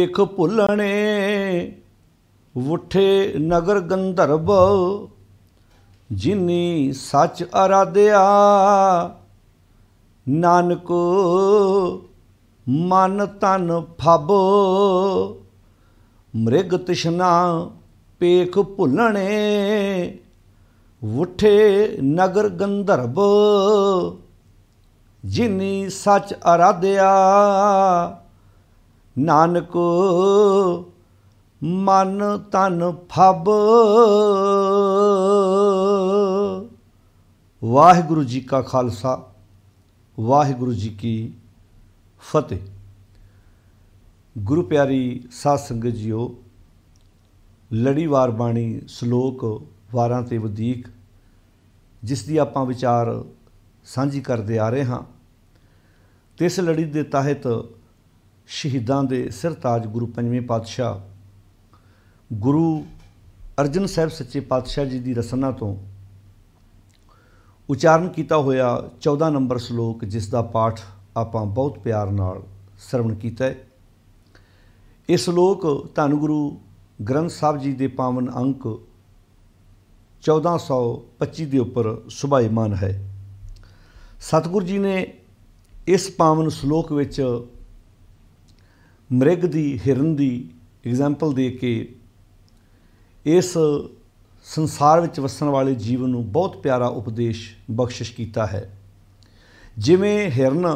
ਇਕ ਭੁੱਲਣੇ ਉਠੇ ਨਗਰ ਗੰਧਰਬ ਜਿਨੀ ਸੱਚ ਅਰਾਧਿਆ ਨਾਨਕ ਮਨ ਤਨ ਫਬ ਮ੍ਰਿਗ ਤਿਸ਼ਨਾ ਪੇਖ ਭੁੱਲਣੇ ਉਠੇ ਨਗਰ ਗੰਧਰਬ ਜਿਨੀ ਸੱਚ ਅਰਾਧਿਆ ਨਾਨਕ ਮਨ ਤਨ ਫਬ ਵਾਹਿਗੁਰੂ ਜੀ ਕਾ ਖਾਲਸਾ ਵਾਹਿਗੁਰੂ ਜੀ ਕੀ ਫਤਿਹ ਗੁਰੂ ਪਿਆਰੀ ਸਾਧ ਸੰਗਤ ਜੀਓ ਲੜੀਵਾਰ ਬਾਣੀ ਸ਼ਲੋਕ ਵਾਰਾਂ ਤੇ ਵਧੀਕ ਜਿਸ ਦੀ ਆਪਾਂ ਵਿਚਾਰ ਸਾਂਝੀ ਕਰਦੇ ਆ ਰਹੇ ਹਾਂ ਤੇ ਇਸ ਲੜੀ ਦੇ ਤਹਿਤ ਸ਼ਹੀਦਾਂ ਦੇ ਸਿਰਤਾਜ ਗੁਰੂ ਪੰਜਵੇਂ ਪਾਤਸ਼ਾਹ ਗੁਰੂ ਅਰਜਨ ਸਾਹਿਬ ਸੱਚੇ ਪਾਤਸ਼ਾਹ ਜੀ ਦੀ ਰਸਨਾ ਤੋਂ ਉਚਾਰਨ ਕੀਤਾ ਹੋਇਆ 14 ਨੰਬਰ ਸ਼ਲੋਕ ਜਿਸ ਦਾ ਪਾਠ ਆਪਾਂ ਬਹੁਤ ਪਿਆਰ ਨਾਲ ਸਰਵਣ ਕੀਤਾ ਹੈ ਇਹ ਸ਼ਲੋਕ ਧੰਨ ਗੁਰੂ ਗ੍ਰੰਥ ਸਾਹਿਬ ਜੀ ਦੇ ਪਾਵਨ ਅੰਕ 1425 ਦੇ ਉੱਪਰ ਸੁਭਾਈਮਾਨ ਹੈ ਸਤਿਗੁਰ ਜੀ ਨੇ ਇਸ ਪਾਵਨ ਸ਼ਲੋਕ ਵਿੱਚ ਮ੍ਰਿਗ ਦੀ ਹਿਰਨ ਦੀ ਐਗਜ਼ਾਮਪਲ ਦੇ ਕੇ ਇਸ ਸੰਸਾਰ ਵਿੱਚ ਵਸਣ ਵਾਲੇ ਜੀਵਨ ਨੂੰ ਬਹੁਤ ਪਿਆਰਾ ਉਪਦੇਸ਼ ਬਖਸ਼ਿਸ਼ ਕੀਤਾ ਹੈ ਜਿਵੇਂ ਹਿਰਨ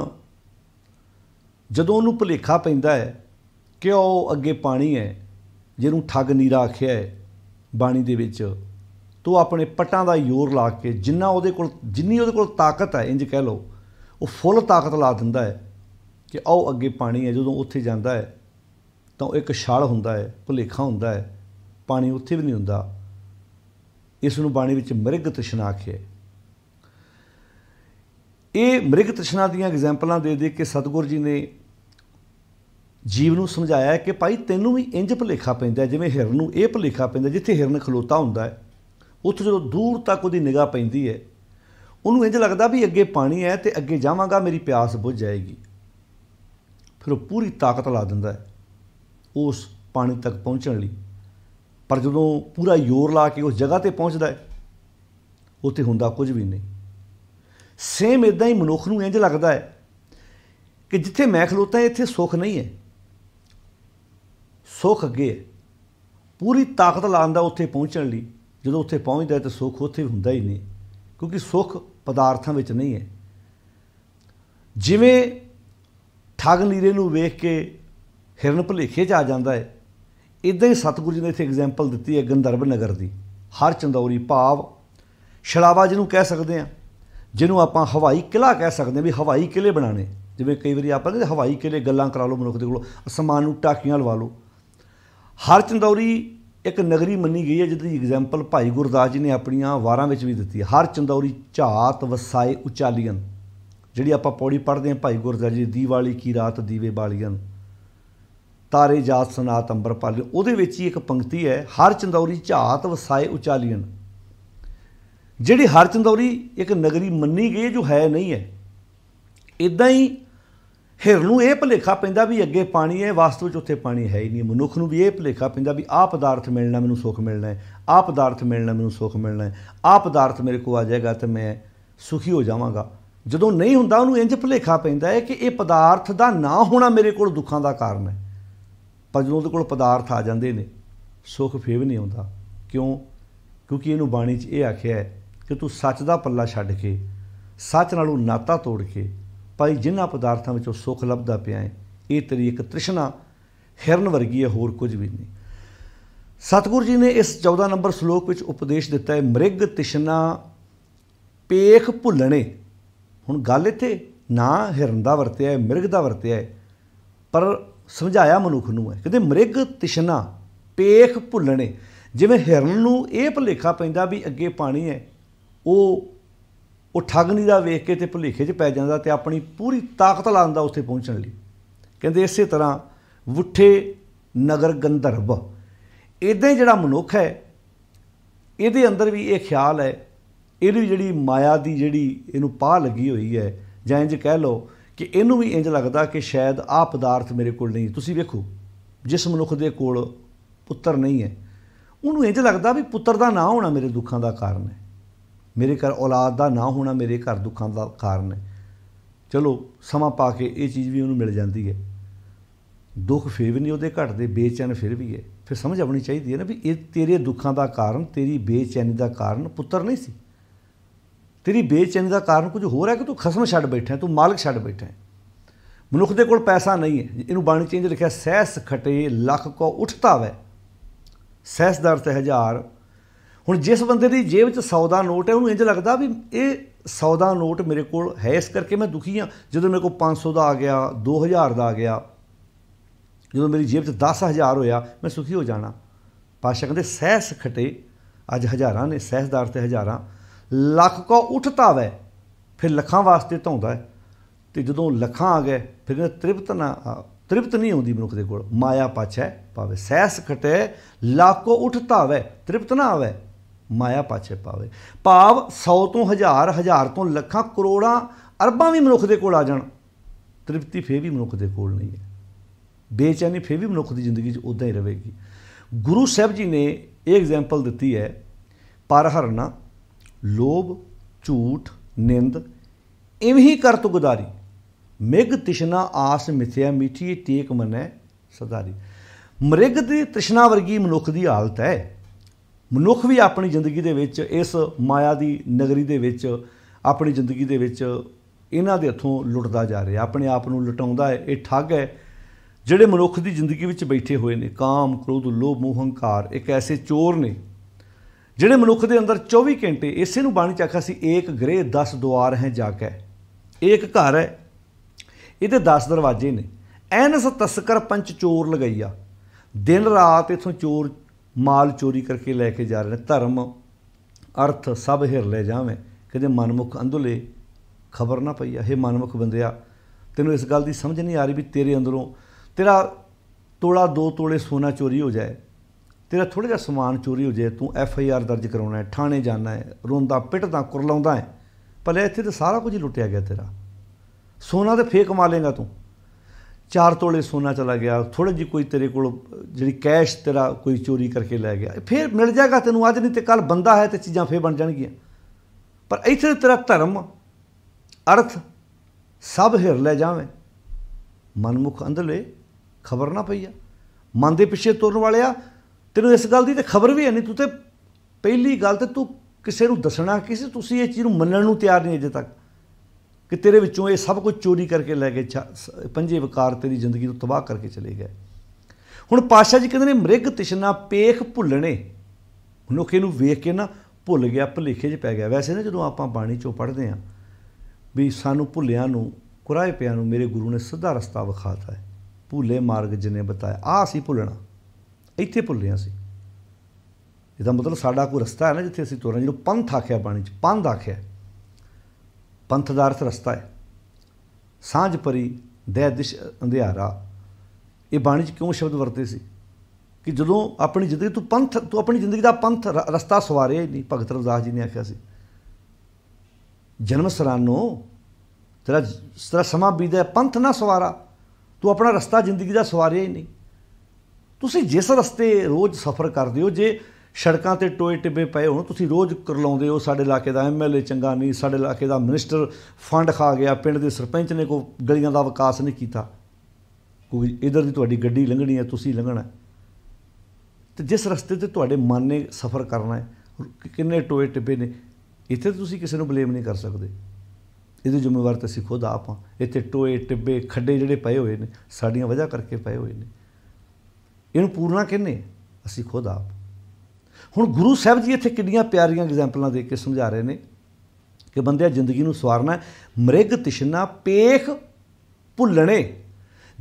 ਜਦੋਂ ਉਹਨੂੰ ਭੁਲੇਖਾ ਪੈਂਦਾ ਹੈ ਕਿ ਉਹ ਅੱਗੇ ਪਾਣੀ ਹੈ ਜਿਹਨੂੰ ਠੱਗ ਨੀਰਾ ਆਖਿਆ ਹੈ ਬਾਣੀ ਦੇ ਵਿੱਚ ਤੋ ਆਪਣੇ ਪਟਾਂ ਦਾ ਯੋਰ ਲਾ ਕੇ ਜਿੰਨਾ ਉਹਦੇ ਕੋਲ ਜਿੰਨੀ ਉਹਦੇ ਕੋਲ ਤਾਕਤ ਹੈ ਇੰਜ ਕਹਿ ਲਓ ਉਹ ਫੁੱਲ ਤਾਕਤ ਲਾ ਦਿੰਦਾ ਹੈ ਕਿ ਆਉ ਅੱਗੇ ਪਾਣੀ ਹੈ ਜਦੋਂ ਉੱਥੇ ਜਾਂਦਾ ਹੈ ਤਾਂ ਇੱਕ ਛਾਲ ਹੁੰਦਾ ਹੈ ਭੁਲੇਖਾ ਹੁੰਦਾ ਹੈ ਪਾਣੀ ਉੱਥੇ ਵੀ ਨਹੀਂ ਹੁੰਦਾ ਇਸ ਨੂੰ ਬਾਣੀ ਵਿੱਚ ਮ੍ਰਿਗ ਤ੍ਰਿਸ਼ਨਾ ਆਖਿਆ ਇਹ ਮ੍ਰਿਗ ਤ੍ਰਿਸ਼ਨਾ ਦੀਆਂ ਐਗਜ਼ਾਮਪਲਾਂ ਦੇ ਦੇ ਕੇ ਸਤਗੁਰ ਜੀ ਨੇ ਜੀਵ ਨੂੰ ਸਮਝਾਇਆ ਕਿ ਭਾਈ ਤੈਨੂੰ ਵੀ ਇੰਜ ਭੁਲੇਖਾ ਪੈਂਦਾ ਜਿਵੇਂ ਹਿਰਨ ਨੂੰ ਇਹ ਭੁਲੇਖਾ ਪੈਂਦਾ ਜਿੱਥੇ ਹਿਰਨ ਖਲੋਤਾ ਹੁੰਦਾ ਹੈ ਉੱਥੇ ਜਦੋਂ ਦੂਰ ਤੱਕ ਉਹਦੀ ਨਿਗਾਹ ਪੈਂਦੀ ਹੈ ਉਹਨੂੰ ਇੰਜ ਲੱਗਦਾ ਵੀ ਅੱਗੇ ਪਾਣੀ ਹੈ ਤੇ ਅੱਗੇ ਜਾਵਾਂਗਾ ਮੇਰੀ ਪਿਆਸ ਬੁਝ ਜਾਏਗੀ ਫਿਰ ਉਹ ਪੂਰੀ ਤਾਕਤ ਲਾ ਦਿੰਦਾ ਹੈ ਉਸ ਪਾਣੀ ਤੱਕ ਪਹੁੰਚਣ ਲਈ ਪਰ ਜਦੋਂ ਪੂਰਾ ਜ਼ੋਰ ਲਾ ਕੇ ਉਸ ਜਗ੍ਹਾ ਤੇ ਪਹੁੰਚਦਾ ਹੈ ਉੱਥੇ ਹੁੰਦਾ ਕੁਝ ਵੀ ਨਹੀਂ ਸੇਮ ਇਦਾਂ ਹੀ ਮਨੁੱਖ ਨੂੰ ਇੰਜ ਲੱਗਦਾ ਹੈ ਕਿ ਜਿੱਥੇ ਮੈਂ ਖਲੋਤਾ ਇੱਥੇ ਸੁੱਖ ਨਹੀਂ ਹੈ ਸੁੱਖ ਅੱਗੇ ਹੈ ਪੂਰੀ ਤਾਕਤ ਲਾਉਂਦਾ ਉੱਥੇ ਪਹੁੰਚਣ ਲਈ ਜਦੋਂ ਉੱਥੇ ਪਹੁੰਚਦਾ ਤਾਂ ਸੁੱਖ ਉੱਥੇ ਹੁੰਦਾ ਹੀ ਨਹੀਂ ਕਿਉਂਕਿ ਸੁੱਖ ਪਦਾਰਥਾਂ ਵਿੱਚ ਨਹੀਂ ਹੈ ਜਿਵੇਂ ਠਾਗ ਲੀਰੇ ਨੂੰ ਵੇਖ ਕੇ ਹਿਰਨ ਭਲੇਖੇ 'ਚ ਆ ਜਾਂਦਾ ਹੈ ਇਦਾਂ ਹੀ ਸਤਿਗੁਰੂ ਜੀ ਨੇ ਇੱਥੇ ਐਗਜ਼ਾਮਪਲ ਦਿੱਤੀ ਹੈ ਗੰਧਰਵ ਨਗਰ ਦੀ ਹਰ ਚੰਦੌਰੀ ਭਾਵ ਛਲਾਵਾ ਜਿਹਨੂੰ ਕਹਿ ਸਕਦੇ ਆ ਜਿਹਨੂੰ ਆਪਾਂ ਹਵਾਈ ਕਿਲਾ ਕਹਿ ਸਕਦੇ ਆ ਵੀ ਹਵਾਈ ਕਿਲੇ ਬਣਾਣੇ ਜਿਵੇਂ ਕਈ ਵਾਰੀ ਆਪਾਂ ਕਹਿੰਦੇ ਹਵਾਈ ਕਿਲੇ ਗੱਲਾਂ ਕਰਾ ਲਓ ਮਨੁੱਖ ਦੇ ਕੋਲ ਅਸਮਾਨ ਨੂੰ ਟਾਕੀਆਂ ਲਵਾ ਲਓ ਹਰ ਚੰਦੌਰੀ ਇੱਕ ਨਗਰੀ ਮੰਨੀ ਗਈ ਹੈ ਜਿਹਦੀ ਐਗਜ਼ਾਮਪਲ ਭਾਈ ਗੁਰਦਾਸ ਜੀ ਨੇ ਆਪਣੀਆਂ ਵਾਰਾਂ ਵਿੱਚ ਵੀ ਦਿੱਤੀ ਹੈ ਹਰ ਚੰਦੌਰੀ ਝਾਤ ਵਸਾਏ ਉਚਾਲੀਆਂ ਜਿਹੜੀ ਆਪਾਂ ਪੌੜੀ ਪੜ੍ਹਦੇ ਹਾਂ ਭਾਈ ਗੁਰਦਾਸ ਜੀ ਦੀ ਕੀ ਰਾਤ ਦੀਵੇ ਬਾਲੀਆਂ ਤਾਰੇ ਜਾਤ ਸਨਾਤ ਅੰਬਰ ਪਾਲ ਉਹਦੇ ਵਿੱਚ ਹੀ ਇੱਕ ਪੰਕਤੀ ਹੈ ਹਰ ਚੰਦੌਰੀ ਝਾਤ ਵਸਾਏ ਉਚਾਲੀਆਂ ਜਿਹੜੀ ਹਰ ਚੰਦੌਰੀ ਇੱਕ ਨਗਰੀ ਮੰਨੀ ਗਈ ਜੋ ਹੈ ਨਹੀਂ ਹੈ ਇਦਾਂ ਹੀ ਹਿਰ ਨੂੰ ਇਹ ਭਲੇਖਾ ਪੈਂਦਾ ਵੀ ਅੱਗੇ ਪਾਣੀ ਹੈ ਵਾਸਤਵ ਵਿੱਚ ਉੱਥੇ ਪਾਣੀ ਹੈ ਹੀ ਨਹੀਂ ਮਨੁੱਖ ਨੂੰ ਵੀ ਇਹ ਭਲੇਖਾ ਪੈਂਦਾ ਵੀ ਆਹ ਪਦਾਰਥ ਮਿਲਣਾ ਮੈਨੂੰ ਸੁੱਖ ਮਿਲਣਾ ਹੈ ਆਹ ਪਦਾਰਥ ਮਿਲਣਾ ਮੈਨੂੰ ਸੁੱਖ ਮਿਲਣਾ ਹੈ ਆਹ ਪਦਾਰਥ ਮੇਰੇ ਕੋ ਆ ਜਾਏਗਾ ਤੇ ਮੈਂ ਸੁਖੀ ਹੋ ਜਾਵਾਂਗਾ ਜਦੋਂ ਨਹੀਂ ਹੁੰਦਾ ਉਹਨੂੰ ਇੰਜ ਭੁਲੇਖਾ ਪੈਂਦਾ ਹੈ ਕਿ ਇਹ ਪਦਾਰਥ ਦਾ ਨਾ ਹੋਣਾ ਮੇਰੇ ਕੋਲ ਦੁੱਖਾਂ ਦਾ ਕਾਰਨ ਹੈ ਪਰ ਜਦੋਂ ਉਹਦੇ ਕੋਲ ਪਦਾਰਥ ਆ ਜਾਂਦੇ ਨੇ ਸੁੱਖ ਫੇਵ ਨਹੀਂ ਆਉਂਦਾ ਕਿਉਂ ਕਿਉਂਕਿ ਇਹਨੂੰ ਬਾਣੀ 'ਚ ਇਹ ਆਖਿਆ ਹੈ ਕਿ ਤੂੰ ਸੱਚ ਦਾ ਪੱਲਾ ਛੱਡ ਕੇ ਸੱਚ ਨਾਲੋਂ ਨਾਤਾ ਤੋੜ ਕੇ ਭਾਈ ਜਿਨ੍ਹਾਂ ਪਦਾਰਥਾਂ ਵਿੱਚੋਂ ਸੁੱਖ ਲੱਭਦਾ ਪਿਆ ਹੈ ਇਹ ਤੇਰੀ ਇੱਕ ਤ੍ਰਿਸ਼ਨਾ ਹਿਰਨ ਵਰਗੀ ਹੈ ਹੋਰ ਕੁਝ ਵੀ ਨਹੀਂ ਸਤਗੁਰ ਜੀ ਨੇ ਇਸ 14 ਨੰਬਰ ਸ਼ਲੋਕ ਵਿੱਚ ਉਪਦੇਸ਼ ਦਿੱਤਾ ਹੈ ਮ੍ਰਿਗ ਤਿਸ਼ਨਾ ਪੇਖ ਭੁੱਲਣੇ ਹੁਣ ਗੱਲ ਇੱਥੇ ਨਾ ਹਿਰਨ ਦਾ ਵਰਤਿਆ ਹੈ ਮਿਰਗ ਦਾ ਵਰਤਿਆ ਹੈ ਪਰ ਸਮਝਾਇਆ ਮਨੁੱਖ ਨੂੰ ਹੈ ਕਹਿੰਦੇ ਮਿਰਗ ਤਿਸ਼ਨਾ ਪੇਖ ਭੁੱਲਣੇ ਜਿਵੇਂ ਹਿਰਨ ਨੂੰ ਇਹ ਭੁਲੇਖਾ ਪੈਂਦਾ ਵੀ ਅੱਗੇ ਪਾਣੀ ਹੈ ਉਹ ਉਹ ਠੱਗਣੀ ਦਾ ਵੇਖ ਕੇ ਤੇ ਭੁਲੇਖੇ 'ਚ ਪੈ ਜਾਂਦਾ ਤੇ ਆਪਣੀ ਪੂਰੀ ਤਾਕਤ ਲਾਉਂਦਾ ਉੱਥੇ ਪਹੁੰਚਣ ਲਈ ਕਹਿੰਦੇ ਇਸੇ ਤਰ੍ਹਾਂ ਵੁੱਠੇ ਨਗਰ ਗੰਧਰਵ ਇਦਾਂ ਜਿਹੜਾ ਮਨੁੱਖ ਹੈ ਇਹਦੇ ਅੰਦਰ ਵੀ ਇਹ ਖਿਆਲ ਹੈ ਇਹਦੀ ਜਿਹੜੀ ਮਾਇਆ ਦੀ ਜਿਹੜੀ ਇਹਨੂੰ ਪਾ ਲੱਗੀ ਹੋਈ ਹੈ ਜਾਂ ਇੰਜ ਕਹਿ ਲਓ ਕਿ ਇਹਨੂੰ ਵੀ ਇੰਜ ਲੱਗਦਾ ਕਿ ਸ਼ਾਇਦ ਆਹ ਪਦਾਰਥ ਮੇਰੇ ਕੋਲ ਨਹੀਂ ਤੁਸੀਂ ਵੇਖੋ ਜਿਸ ਮਨੁੱਖ ਦੇ ਕੋਲ ਪੁੱਤਰ ਨਹੀਂ ਹੈ ਉਹਨੂੰ ਇੰਜ ਲੱਗਦਾ ਵੀ ਪੁੱਤਰ ਦਾ ਨਾ ਹੋਣਾ ਮੇਰੇ ਦੁੱਖਾਂ ਦਾ ਕਾਰਨ ਹੈ ਮੇਰੇ ਘਰ ਔਲਾਦ ਦਾ ਨਾ ਹੋਣਾ ਮੇਰੇ ਘਰ ਦੁੱਖਾਂ ਦਾ ਕਾਰਨ ਹੈ ਚਲੋ ਸਮਾਂ ਪਾ ਕੇ ਇਹ ਚੀਜ਼ ਵੀ ਉਹਨੂੰ ਮਿਲ ਜਾਂਦੀ ਹੈ ਦੁੱਖ ਫੇਰ ਵੀ ਨਹੀਂ ਉਹਦੇ ਘਟਦੇ ਬੇਚੈਨ ਫਿਰ ਵੀ ਹੈ ਫਿਰ ਸਮਝ ਆਉਣੀ ਚਾਹੀਦੀ ਹੈ ਨਾ ਵੀ ਇਹ ਤੇਰੇ ਦੁੱਖਾਂ ਦਾ ਕਾਰਨ ਤੇਰੀ ਬੇਚੈਨੀ ਦਾ ਕਾਰਨ ਪੁੱਤਰ ਨਹੀਂ ਸੀ ਤੇਰੀ ਬੇਚੈਨੀ ਦਾ ਕਾਰਨ ਕੁਝ ਹੋਰ ਹੈ ਕਿ ਤੂੰ ਖਸਮ ਛੱਡ ਬੈਠਾ ਤੂੰ ਮਾਲਕ ਛੱਡ ਬੈਠਾ ਮਨੁੱਖ ਦੇ ਕੋਲ ਪੈਸਾ ਨਹੀਂ ਹੈ ਇਹਨੂੰ ਬਾਣੀ ਚੇਂਜ ਲਿਖਿਆ ਸਹਿਸ ਖਟੇ ਲੱਖ ਕੋ ਉੱਠਤਾ ਵੈ ਸਹਿਸ ਦਾ ਅਰਥ ਹੈ ਹਜ਼ਾਰ ਹੁਣ ਜਿਸ ਬੰਦੇ ਦੀ ਜੇਬ 'ਚ 100 ਦਾ ਨੋਟ ਹੈ ਉਹਨੂੰ ਇੰਜ ਲੱਗਦਾ ਵੀ ਇਹ 100 ਦਾ ਨੋਟ ਮੇਰੇ ਕੋਲ ਹੈ ਇਸ ਕਰਕੇ ਮੈਂ ਦੁਖੀ ਹਾਂ ਜਦੋਂ ਮੇਰੇ ਕੋਲ 500 ਦਾ ਆ ਗਿਆ 2000 ਦਾ ਆ ਗਿਆ ਜਦੋਂ ਮੇਰੀ ਜੇਬ 'ਚ 10000 ਹੋਇਆ ਮੈਂ ਸੁਖੀ ਹੋ ਜਾਣਾ ਪਾਸ਼ਾ ਕਹਿੰਦੇ ਸਹਿਸ ਖਟੇ ਅੱਜ ਹਜ਼ਾਰਾਂ ਨੇ ਸਹਿਸ ਦਾ ਅਰਥ ਹੈ ਹਜ਼ਾਰਾਂ ਲੱਖ ਕੋ ਉੱਠਤਾ ਵੈ ਫਿਰ ਲੱਖਾਂ ਵਾਸਤੇ ਧੌਂਦਾ ਹੈ ਤੇ ਜਦੋਂ ਲੱਖਾਂ ਆ ਗਏ ਫਿਰ ਤ੍ਰਿਪਤ ਨਾ ਤ੍ਰਿਪਤ ਨਹੀਂ ਆਉਂਦੀ ਮਨੁੱਖ ਦੇ ਕੋਲ ਮਾਇਆ ਪਾਛੈ ਪਾਵੇ ਸਹਿਸ ਘਟੇ ਕੋ ਉੱਠਤਾ ਵੈ ਤ੍ਰਿਪਤ ਨਾ ਆਵੇ ਮਾਇਆ ਪਾਛੇ ਪਾਵੇ ਭਾਵ 100 ਤੋਂ ਹਜ਼ਾਰ ਹਜ਼ਾਰ ਤੋਂ ਲੱਖਾਂ ਕਰੋੜਾਂ ਅਰਬਾਂ ਵੀ ਮਨੁੱਖ ਦੇ ਕੋਲ ਆ ਜਾਣ ਤ੍ਰਿਪਤੀ ਫੇਰ ਵੀ ਮਨੁੱਖ ਦੇ ਕੋਲ ਨਹੀਂ ਹੈ ਬੇਚੈਨੀ ਫੇਰ ਵੀ ਮਨੁੱਖ ਦੀ ਜ਼ਿੰਦਗੀ 'ਚ ਉਦਾਂ ਹੀ ਰਹੇਗੀ ਗੁਰੂ ਸਾਹਿਬ ਜੀ ਨੇ ਇਹ ਐਗਜ਼ਾਮਪਲ ਦਿੱਤੀ ਹੈ ਪਰਹਰਨਾ ਲੋਭ ਝੂਠ ਨਿੰਦ ਇਵੇਂ ਹੀ ਕਰਤ ਗੁਦਾਰੀ ਮਿਗ ਤਿਸ਼ਨਾ ਆਸ ਮਿਥਿਆ ਮਿਠੀ ਟੇਕ ਮਨੈ ਸਦਾਰੀ ਮ੍ਰਿਗ ਦੀ ਤ੍ਰਿਸ਼ਨਾ ਵਰਗੀ ਮਨੁੱਖ ਦੀ ਹਾਲਤ ਹੈ ਮਨੁੱਖ ਵੀ ਆਪਣੀ ਜ਼ਿੰਦਗੀ ਦੇ ਵਿੱਚ ਇਸ ਮਾਇਆ ਦੀ ਨਗਰੀ ਦੇ ਵਿੱਚ ਆਪਣੀ ਜ਼ਿੰਦਗੀ ਦੇ ਵਿੱਚ ਇਹਨਾਂ ਦੇ ਹੱਥੋਂ ਲੁੱਟਦਾ ਜਾ ਰਿਹਾ ਆਪਣੇ ਆਪ ਨੂੰ ਲਟਾਉਂਦਾ ਹੈ ਇਹ ਠੱਗ ਹੈ ਜਿਹੜੇ ਮਨੁੱਖ ਦੀ ਜ਼ਿੰਦਗੀ ਵਿੱਚ ਬੈਠੇ ਹੋਏ ਨੇ ਕਾਮ ਕ੍ਰੋਧ ਲੋਭ ਮੋਹ ਹੰਕਾਰ ਇੱਕ ਐਸੇ ਚੋਰ ਨੇ ਜਿਹੜੇ ਮਨੁੱਖ ਦੇ ਅੰਦਰ 24 ਘੰਟੇ ਇਸੇ ਨੂੰ ਬਾਣੀ ਚ ਆਖਿਆ ਸੀ ਏਕ ਗ੍ਰਹਿ 10 ਦੁਆਰ ਹੈ ਜਾ ਕੇ ਏਕ ਘਰ ਹੈ ਇਹਦੇ 10 ਦਰਵਾਜ਼ੇ ਨੇ ਐਨਸ ਤਸਕਰ ਪੰਚ ਚੋਰ ਲਗਈਆ ਦਿਨ ਰਾਤ ਇਥੋਂ ਚੋਰ ਮਾਲ ਚੋਰੀ ਕਰਕੇ ਲੈ ਕੇ ਜਾ ਰਹੇ ਨੇ ਧਰਮ ਅਰਥ ਸਭ ਹਿਰ ਲੈ ਜਾਵੇਂ ਕਹਿੰਦੇ ਮਨਮੁਖ ਅੰਧੁਲੇ ਖਬਰ ਨਾ ਪਈ ਆ ਇਹ ਮਨਮੁਖ ਬੰਦਿਆ ਤੈਨੂੰ ਇਸ ਗੱਲ ਦੀ ਸਮਝ ਨਹੀਂ ਆ ਰਹੀ ਵੀ ਤੇਰੇ ਅੰਦਰੋਂ ਤੇਰਾ ਤੋੜਾ ਦੋ ਤੋਲੇ ਸੋਨਾ ਚੋਰੀ ਹੋ ਜਾਏ ਤੇਰਾ ਥੋੜਾ ਜਿਹਾ ਸਮਾਨ ਚੋਰੀ ਹੋ ਜੇ ਤੂੰ ਐਫ ਆਈ ਆਰ ਦਰਜ ਕਰਾਉਣਾ ਹੈ ਥਾਣੇ ਜਾਣਾ ਹੈ ਰੋਂਦਾ ਪਿੱਟਦਾ ਕੁਰਲਾਉਂਦਾ ਹੈ ਭਲੇ ਇੱਥੇ ਤਾਂ ਸਾਰਾ ਕੁਝ ਲੁੱਟਿਆ ਗਿਆ ਤੇਰਾ ਸੋਨਾ ਤੇ ਫੇਕ ਕਮਾ ਲੇਗਾ ਤੂੰ ਚਾਰ ਤੋਲੇ ਸੋਨਾ ਚਲਾ ਗਿਆ ਥੋੜੇ ਜੀ ਕੋਈ ਤੇਰੇ ਕੋਲ ਜਿਹੜੀ ਕੈਸ਼ ਤੇਰਾ ਕੋਈ ਚੋਰੀ ਕਰਕੇ ਲੈ ਗਿਆ ਫੇਰ ਮਿਲ ਜਾਏਗਾ ਤੈਨੂੰ ਅੱਜ ਨਹੀਂ ਤੇ ਕੱਲ ਬੰਦਾ ਹੈ ਤੇ ਚੀਜ਼ਾਂ ਫੇਰ ਬਣ ਜਾਣਗੀਆਂ ਪਰ ਇੱਥੇ ਤੇਰਾ ਧਰਮ ਅਰਥ ਸਭ ਹਿਰ ਲੈ ਜਾਵੇਂ ਮਨਮੁਖ ਅੰਧਲੇ ਖਬਰ ਨਾ ਪਈਆ ਮਨ ਦੇ ਪਿੱਛੇ ਤੁਰਨ ਵਾਲਿਆ ਤੈਨੂੰ ਇਸ ਗੱਲ ਦੀ ਤੇ ਖਬਰ ਵੀ ਹੈ ਨਹੀਂ ਤੂੰ ਤੇ ਪਹਿਲੀ ਗੱਲ ਤੇ ਤੂੰ ਕਿਸੇ ਨੂੰ ਦੱਸਣਾ ਕਿਸੇ ਤੁਸੀਂ ਇਹ ਚੀਜ਼ ਨੂੰ ਮੰਨਣ ਨੂੰ ਤਿਆਰ ਨਹੀਂ ਅਜੇ ਤੱਕ ਕਿ ਤੇਰੇ ਵਿੱਚੋਂ ਇਹ ਸਭ ਕੁਝ ਚੋਰੀ ਕਰਕੇ ਲੈ ਗਏ ਪੰਜੇ ਵਕਾਰ ਤੇਰੀ ਜ਼ਿੰਦਗੀ ਨੂੰ ਤਬਾਹ ਕਰਕੇ ਚਲੇ ਗਏ ਹੁਣ ਪਾਸ਼ਾ ਜੀ ਕਹਿੰਦੇ ਨੇ ਮ੍ਰਿਗ ਤਿਸ਼ਨਾ ਪੇਖ ਭੁੱਲਣੇ ਮਨੁੱਖ ਇਹਨੂੰ ਵੇਖ ਕੇ ਨਾ ਭੁੱਲ ਗਿਆ ਭਲੇਖੇ 'ਚ ਪੈ ਗਿਆ ਵੈਸੇ ਨਾ ਜਦੋਂ ਆਪਾਂ ਬਾਣੀ 'ਚੋਂ ਪੜ੍ਹਦੇ ਆਂ ਵੀ ਸਾਨੂੰ ਭੁੱਲਿਆਂ ਨੂੰ ਕੁਰਾਏ ਪਿਆਂ ਨੂੰ ਮੇਰੇ ਗੁਰੂ ਨੇ ਸਿੱਧਾ ਰਸਤਾ ਵਿਖਾਤਾ ਹੈ ਭੁੱਲੇ ਮਾਰਗ ਜਿਨੇ ਬਤਾਇਆ ਆ ਸੀ ਭੁੱਲਣਾ ਇੱਥੇ ਭੁੱਲੇ ਸੀ ਇਹਦਾ ਮਤਲਬ ਸਾਡਾ ਕੋਈ ਰਸਤਾ ਹੈ ਨਾ ਜਿੱਥੇ ਅਸੀਂ ਤੁਰਨਾ ਜਿਹਨੂੰ ਪੰਥ ਆਖਿਆ ਬਾਣੀ ਚ ਪੰਧ ਆਖਿਆ ਪੰਥ ਦਾ ਅਰਥ ਰਸਤਾ ਹੈ ਸਾਂਝ ਪਰੀ ਦੇ ਦਿਸ਼ ਅੰਧਿਆਰਾ ਇਹ ਬਾਣੀ ਚ ਕਿਉਂ ਸ਼ਬਦ ਵਰਤੇ ਸੀ ਕਿ ਜਦੋਂ ਆਪਣੀ ਜ਼ਿੰਦਗੀ ਤੂੰ ਪੰਥ ਤੂੰ ਆਪਣੀ ਜ਼ਿੰਦਗੀ ਦਾ ਪੰਥ ਰਸਤਾ ਸਵਾਰਿਆ ਹੀ ਨਹੀਂ ਭਗਤ ਰਵਦਾਸ ਜੀ ਨੇ ਆਖਿਆ ਸੀ ਜਨਮ ਸਰਾਨੋ ਤੇਰਾ ਸਰਾ ਸਮਾਂ ਬੀਤਿਆ ਪੰਥ ਨਾ ਸਵਾਰਾ ਤੂੰ ਆਪਣਾ ਰਸਤਾ ਜ਼ਿੰਦਗੀ ਦਾ ਸਵਾਰਿਆ ਹੀ ਨਹੀਂ ਤੁਸੀਂ ਜਿਸ ਰਸਤੇ ਰੋਜ਼ ਸਫ਼ਰ ਕਰਦੇ ਹੋ ਜੇ ਸੜਕਾਂ ਤੇ ਟੋਏ ਟਿੱਬੇ ਪਏ ਹੋਣ ਤੁਸੀਂ ਰੋਜ਼ ਕਰਲਾਉਂਦੇ ਹੋ ਸਾਡੇ ਇਲਾਕੇ ਦਾ ਐਮਐਲਏ ਚੰਗਾ ਨਹੀਂ ਸਾਡੇ ਇਲਾਕੇ ਦਾ ਮਿਨਿਸਟਰ ਫੰਡ ਖਾ ਗਿਆ ਪਿੰਡ ਦੇ ਸਰਪੰਚ ਨੇ ਕੋ ਗਲੀਆਂ ਦਾ ਵਿਕਾਸ ਨਹੀਂ ਕੀਤਾ ਕੋਈ ਇਧਰ ਦੀ ਤੁਹਾਡੀ ਗੱਡੀ ਲੰਘਣੀ ਹੈ ਤੁਸੀਂ ਲੰਘਣਾ ਤੇ ਜਿਸ ਰਸਤੇ ਤੇ ਤੁਹਾਡੇ ਮਨ ਨੇ ਸਫ਼ਰ ਕਰਨਾ ਹੈ ਕਿੰਨੇ ਟੋਏ ਟਿੱਬੇ ਨੇ ਇੱਥੇ ਤੁਸੀਂ ਕਿਸੇ ਨੂੰ ਬਲੇਮ ਨਹੀਂ ਕਰ ਸਕਦੇ ਇਹਦੀ ਜ਼ਿੰਮੇਵਾਰ ਤਾਂ ਅਸੀਂ ਖੁਦ ਆਪ ਹਾਂ ਇੱਥੇ ਟੋਏ ਟਿੱਬੇ ਖੱਡੇ ਜਿਹੜੇ ਪਏ ਹੋਏ ਨੇ ਸਾਡੀਆਂ ਵਜ੍ਹਾ ਕਰਕੇ ਪਏ ਹੋਏ ਨੇ ਇਹਨੂੰ ਪੂਰਨਾ ਕਹਿੰਦੇ ਅਸੀਂ ਖੁਦ ਆਪ ਹੁਣ ਗੁਰੂ ਸਾਹਿਬ ਜੀ ਇੱਥੇ ਕਿੰਨੀਆਂ ਪਿਆਰੀਆਂ ਐਗਜ਼ਾਮਪਲਾਂ ਦੇ ਕੇ ਸਮਝਾ ਰਹੇ ਨੇ ਕਿ ਬੰਦਿਆ ਜ਼ਿੰਦਗੀ ਨੂੰ ਸਵਾਰਨਾ ਮ੍ਰਿਗ ਤਿਸ਼ਨਾ ਪੇਖ ਭੁੱਲਣੇ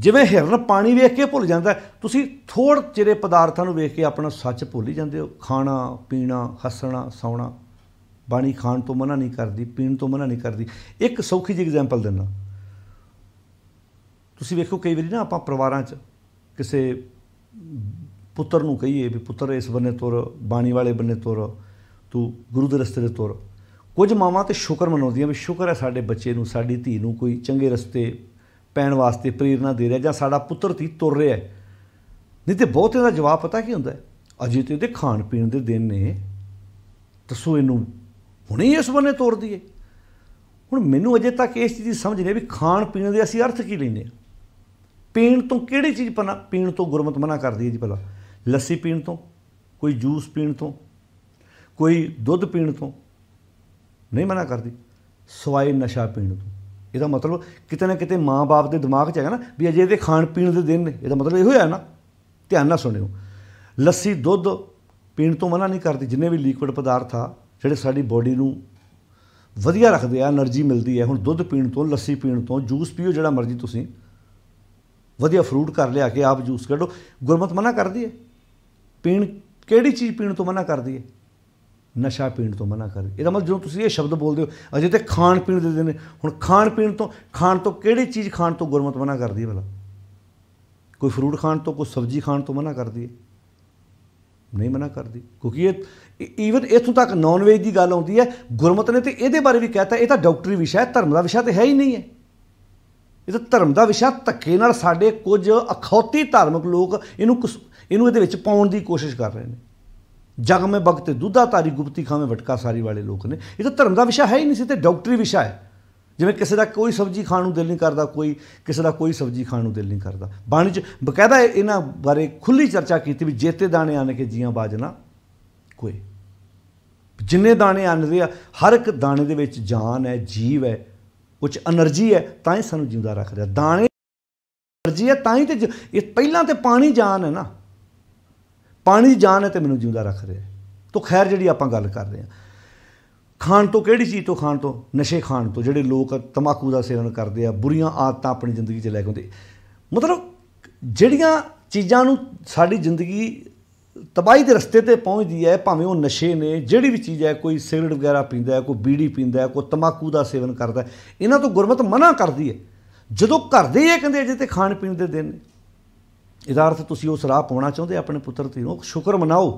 ਜਿਵੇਂ ਹਿਰਨ ਪਾਣੀ ਵੇਖ ਕੇ ਭੁੱਲ ਜਾਂਦਾ ਤੁਸੀਂ ਥੋੜ ਚਿਰੇ ਪਦਾਰਥਾਂ ਨੂੰ ਵੇਖ ਕੇ ਆਪਣਾ ਸੱਚ ਭੁੱਲ ਹੀ ਜਾਂਦੇ ਹੋ ਖਾਣਾ ਪੀਣਾ ਹੱਸਣਾ ਸੌਣਾ ਬਾਣੀ ਖਾਣ ਤੋਂ ਮਨਾ ਨਹੀਂ ਕਰਦੀ ਪੀਣ ਤੋਂ ਮਨਾ ਨਹੀਂ ਕਰਦੀ ਇੱਕ ਸੌਖੀ ਜਿਹੀ ਐਗਜ਼ਾਮਪਲ ਦਿੰਦਾ ਤੁਸੀਂ ਵੇਖੋ ਕਈ ਵਾਰੀ ਨਾ ਆਪਾਂ ਪਰਿਵਾਰਾਂ 'ਚ ਕਿਸੇ ਪੁੱਤਰ ਨੂੰ ਕਹੀਏ ਵੀ ਪੁੱਤਰ ਇਸ ਬੰਨੇ ਤੁਰ ਬਾਣੀ ਵਾਲੇ ਬੰਨੇ ਤੁਰ ਤੂੰ ਗੁਰੂ ਦੇ ਰਸਤੇ ਤੇ ਤੁਰ ਕੁਝ ਮਾਵਾਂ ਤੇ ਸ਼ੁਕਰ ਮਨਾਉਂਦੀਆਂ ਵੀ ਸ਼ੁਕਰ ਹੈ ਸਾਡੇ ਬੱਚੇ ਨੂੰ ਸਾਡੀ ਧੀ ਨੂੰ ਕੋਈ ਚੰਗੇ ਰਸਤੇ ਪੈਣ ਵਾਸਤੇ ਪ੍ਰੇਰਣਾ ਦੇ ਰਿਹਾ ਜਾਂ ਸਾਡਾ ਪੁੱਤਰ ਧੀ ਤੁਰ ਰਿਹਾ ਨਹੀਂ ਤੇ ਬਹੁਤੇ ਦਾ ਜਵਾਬ ਪਤਾ ਕੀ ਹੁੰਦਾ ਅਜੇ ਤੇ ਇਹਦੇ ਖਾਣ ਪੀਣ ਦੇ ਦਿਨ ਨੇ ਦੱਸੋ ਇਹਨੂੰ ਹੁਣੇ ਇਸ ਬੰਨੇ ਤੋਰ ਦਈਏ ਹੁਣ ਮੈਨੂੰ ਅਜੇ ਤੱਕ ਇਸ ਚੀਜ਼ ਦੀ ਸਮਝ ਨਹੀਂ ਵੀ ਖਾਣ ਪੀਣ ਦੇ ਅਸੀਂ ਅਰਥ ਕੀ ਲੈਨੇ ਆ ਪੀਣ ਤੋਂ ਕਿਹੜੀ ਚੀਜ਼ ਪੀਣ ਤੋਂ ਗੁਰਮਤ ਮਨਾ ਕਰਦੀ ਹੈ ਜੀ ਭਲਾ ਲੱਸੀ ਪੀਣ ਤੋਂ ਕੋਈ ਜੂਸ ਪੀਣ ਤੋਂ ਕੋਈ ਦੁੱਧ ਪੀਣ ਤੋਂ ਨਹੀਂ ਮਨਾ ਕਰਦੀ ਸਵਾਏ ਨਸ਼ਾ ਪੀਣ ਤੋਂ ਇਹਦਾ ਮਤਲਬ ਕਿਤੇ ਨਾ ਕਿਤੇ ਮਾਂ-ਬਾਪ ਦੇ ਦਿਮਾਗ 'ਚ ਹੈਗਾ ਨਾ ਵੀ ਅਜੇ ਇਹਦੇ ਖਾਣ ਪੀਣ ਦੇ ਦਿਨ ਨੇ ਇਹਦਾ ਮਤਲਬ ਇਹੋ ਹੈ ਨਾ ਧਿਆਨ ਨਾਲ ਸੁਣਿਓ ਲੱਸੀ ਦੁੱਧ ਪੀਣ ਤੋਂ ਮਨਾ ਨਹੀਂ ਕਰਦੀ ਜਿੰਨੇ ਵੀ ਲਿਕਵਿਡ ਪਦਾਰਥ ਆ ਜਿਹੜੇ ਸਾਡੀ ਬੋਡੀ ਨੂੰ ਵਧੀਆ ਰੱਖਦੇ ਆ એનર્ਜੀ ਮਿਲਦੀ ਹੈ ਹੁਣ ਦੁੱਧ ਪੀਣ ਤੋਂ ਲੱਸੀ ਪੀਣ ਤੋਂ ਜੂਸ ਪੀਓ ਜਿਹੜਾ ਮਰਜ਼ੀ ਤੁਸੀਂ ਵਧੀਆ ਫਰੂਟ ਕਰ ਲਿਆ ਕੇ ਆਪ ਜੂਸ ਕੱਢੋ ਗੁਰਮਤ ਮਨਾ ਕਰਦੀ ਹੈ ਪੀਣ ਕਿਹੜੀ ਚੀਜ਼ ਪੀਣ ਤੋਂ ਮਨਾ ਕਰਦੀ ਹੈ ਨਸ਼ਾ ਪੀਣ ਤੋਂ ਮਨਾ ਕਰਦੀ ਇਹਦਾ ਮਤਲਬ ਜਦੋਂ ਤੁਸੀਂ ਇਹ ਸ਼ਬਦ ਬੋਲਦੇ ਹੋ ਅਜੇ ਤੇ ਖਾਣ ਪੀਣ ਦੇ ਨੇ ਹੁਣ ਖਾਣ ਪੀਣ ਤੋਂ ਖਾਣ ਤੋਂ ਕਿਹੜੀ ਚੀਜ਼ ਖਾਣ ਤੋਂ ਗੁਰਮਤ ਮਨਾ ਕਰਦੀ ਹੈ ਭਲਾ ਕੋਈ ਫਰੂਟ ਖਾਣ ਤੋਂ ਕੋਈ ਸਬਜ਼ੀ ਖਾਣ ਤੋਂ ਮਨਾ ਕਰਦੀ ਹੈ ਨਹੀਂ ਮਨਾ ਕਰਦੀ ਕਿਉਂਕਿ ਇਹ ਈਵਨ ਇਥੋਂ ਤੱਕ ਨਾਨ ਵੇਜ ਦੀ ਗੱਲ ਆਉਂਦੀ ਹੈ ਗੁਰਮਤ ਨੇ ਤੇ ਇਹਦੇ ਬਾਰੇ ਵੀ ਕਹਿਤਾ ਇਹ ਤਾਂ ਡਾਕਟਰੀ ਵਿਸ਼ਾ ਹੈ ਧਰਮ ਦਾ ਵਿਸ਼ਾ ਤੇ ਹੈ ਹੀ ਨਹੀਂ ਹੈ ਇਹ ਤਾਂ ਧਰਮ ਦਾ ਵਿਸ਼ਾ ਧੱਕੇ ਨਾਲ ਸਾਡੇ ਕੁਝ ਅਖੌਤੀ ਧਾਰਮਿਕ ਲੋਕ ਇਹਨੂੰ ਇਹਨੂੰ ਇਹਦੇ ਵਿੱਚ ਪਾਉਣ ਦੀ ਕੋਸ਼ਿਸ਼ ਕਰ ਰਹੇ ਨੇ ਜਗ ਮੇ ਬਖਤ ਦੁੱਧਾ ਤਾਰੀ ਗੁਪਤੀ ਖਾਵੇਂ ਵਟਕਾ ਸਾਰੀ ਵਾਲੇ ਲੋਕ ਨੇ ਇਹ ਤਾਂ ਧਰਮ ਦਾ ਵਿਸ਼ਾ ਹੈ ਹੀ ਨਹੀਂ ਸੀ ਤੇ ਡਾਕਟਰੀ ਵਿਸ਼ਾ ਹੈ ਜਿਵੇਂ ਕਿਸੇ ਦਾ ਕੋਈ ਸਬਜ਼ੀ ਖਾਣ ਨੂੰ ਦਿਲ ਨਹੀਂ ਕਰਦਾ ਕੋਈ ਕਿਸੇ ਦਾ ਕੋਈ ਸਬਜ਼ੀ ਖਾਣ ਨੂੰ ਦਿਲ ਨਹੀਂ ਕਰਦਾ ਬਾਣੀ ਚ ਬਕਾਇਦਾ ਇਹਨਾਂ ਬਾਰੇ ਖੁੱਲੀ ਚਰਚਾ ਕੀਤੀ ਵੀ ਜੇਤੇ ਦਾਣੇ ਆਣ ਕੇ ਜੀਆਂ ਬਾਜਣਾ ਕੋਈ ਜਿੰਨੇ ਦਾਣੇ ਆਣਦੇ ਆ ਹਰ ਇੱਕ ਦਾਣੇ ਦੇ ਵਿੱਚ ਜਾਨ ਹੈ ਜੀਵ ਹੈ ਕੁਝ એનર્ਜੀ ਹੈ ਤਾਂ ਹੀ ਸਾਨੂੰ ਜਿਉਂਦਾ ਰੱਖਦਾ ਦਾਣੇ એનર્ਜੀ ਹੈ ਤਾਂ ਹੀ ਤੇ ਇਹ ਪਹਿਲਾਂ ਤੇ ਪਾਣੀ ਜਾਨ ਹੈ ਨਾ ਪਾਣੀ ਜਾਨ ਹੈ ਤੇ ਮੈਨੂੰ ਜਿਉਂਦਾ ਰੱਖ ਰਿਹਾ ਤੋ ਖੈਰ ਜਿਹੜੀ ਆਪਾਂ ਗੱਲ ਕਰ ਰਹੇ ਹਾਂ ਖਾਣ ਤੋਂ ਕਿਹੜੀ ਚੀਜ਼ ਤੋਂ ਖਾਣ ਤੋਂ ਨਸ਼ੇ ਖਾਣ ਤੋਂ ਜਿਹੜੇ ਲੋਕ ਤਮਾਕੂ ਦਾ ਸੇਵਨ ਕਰਦੇ ਆ ਬੁਰੀਆਂ ਆਦਤਾਂ ਆਪਣੀ ਜ਼ਿੰਦਗੀ 'ਚ ਲੈ ਕੇ ਆਉਂਦੇ ਮਤਲਬ ਜਿਹੜੀਆਂ ਚੀਜ਼ਾਂ ਨੂੰ ਸਾਡੀ ਜ਼ਿੰਦਗੀ ਤਬਾਹੀ ਦੇ ਰਸਤੇ ਤੇ ਪਹੁੰਚਦੀ ਹੈ ਭਾਵੇਂ ਉਹ ਨਸ਼ੇ ਨੇ ਜਿਹੜੀ ਵੀ ਚੀਜ਼ ਹੈ ਕੋਈ ਸਿਗਰਟ ਵਗੈਰਾ ਪੀਂਦਾ ਹੈ ਕੋਈ ਬੀੜੀ ਪੀਂਦਾ ਹੈ ਕੋਈ ਤਮਾਕੂ ਦਾ ਸੇਵਨ ਕਰਦਾ ਇਹਨਾਂ ਤੋਂ ਗੁਰਮਤ ਮਨਾ ਕਰਦੀ ਹੈ ਜਦੋਂ ਕਰਦੇ ਇਹ ਕਹਿੰਦੇ ਅਜੇ ਤੇ ਖਾਣ ਪੀਣ ਦੇ ਦਿਨ ਇਹਦਾ ਅਰਥ ਤੁਸੀਂ ਉਸ ਰਾਹ ਪਾਉਣਾ ਚਾਹੁੰਦੇ ਆਪਣੇ ਪੁੱਤਰ ਧੀ ਨੂੰ ਸ਼ੁਕਰ ਮਨਾਓ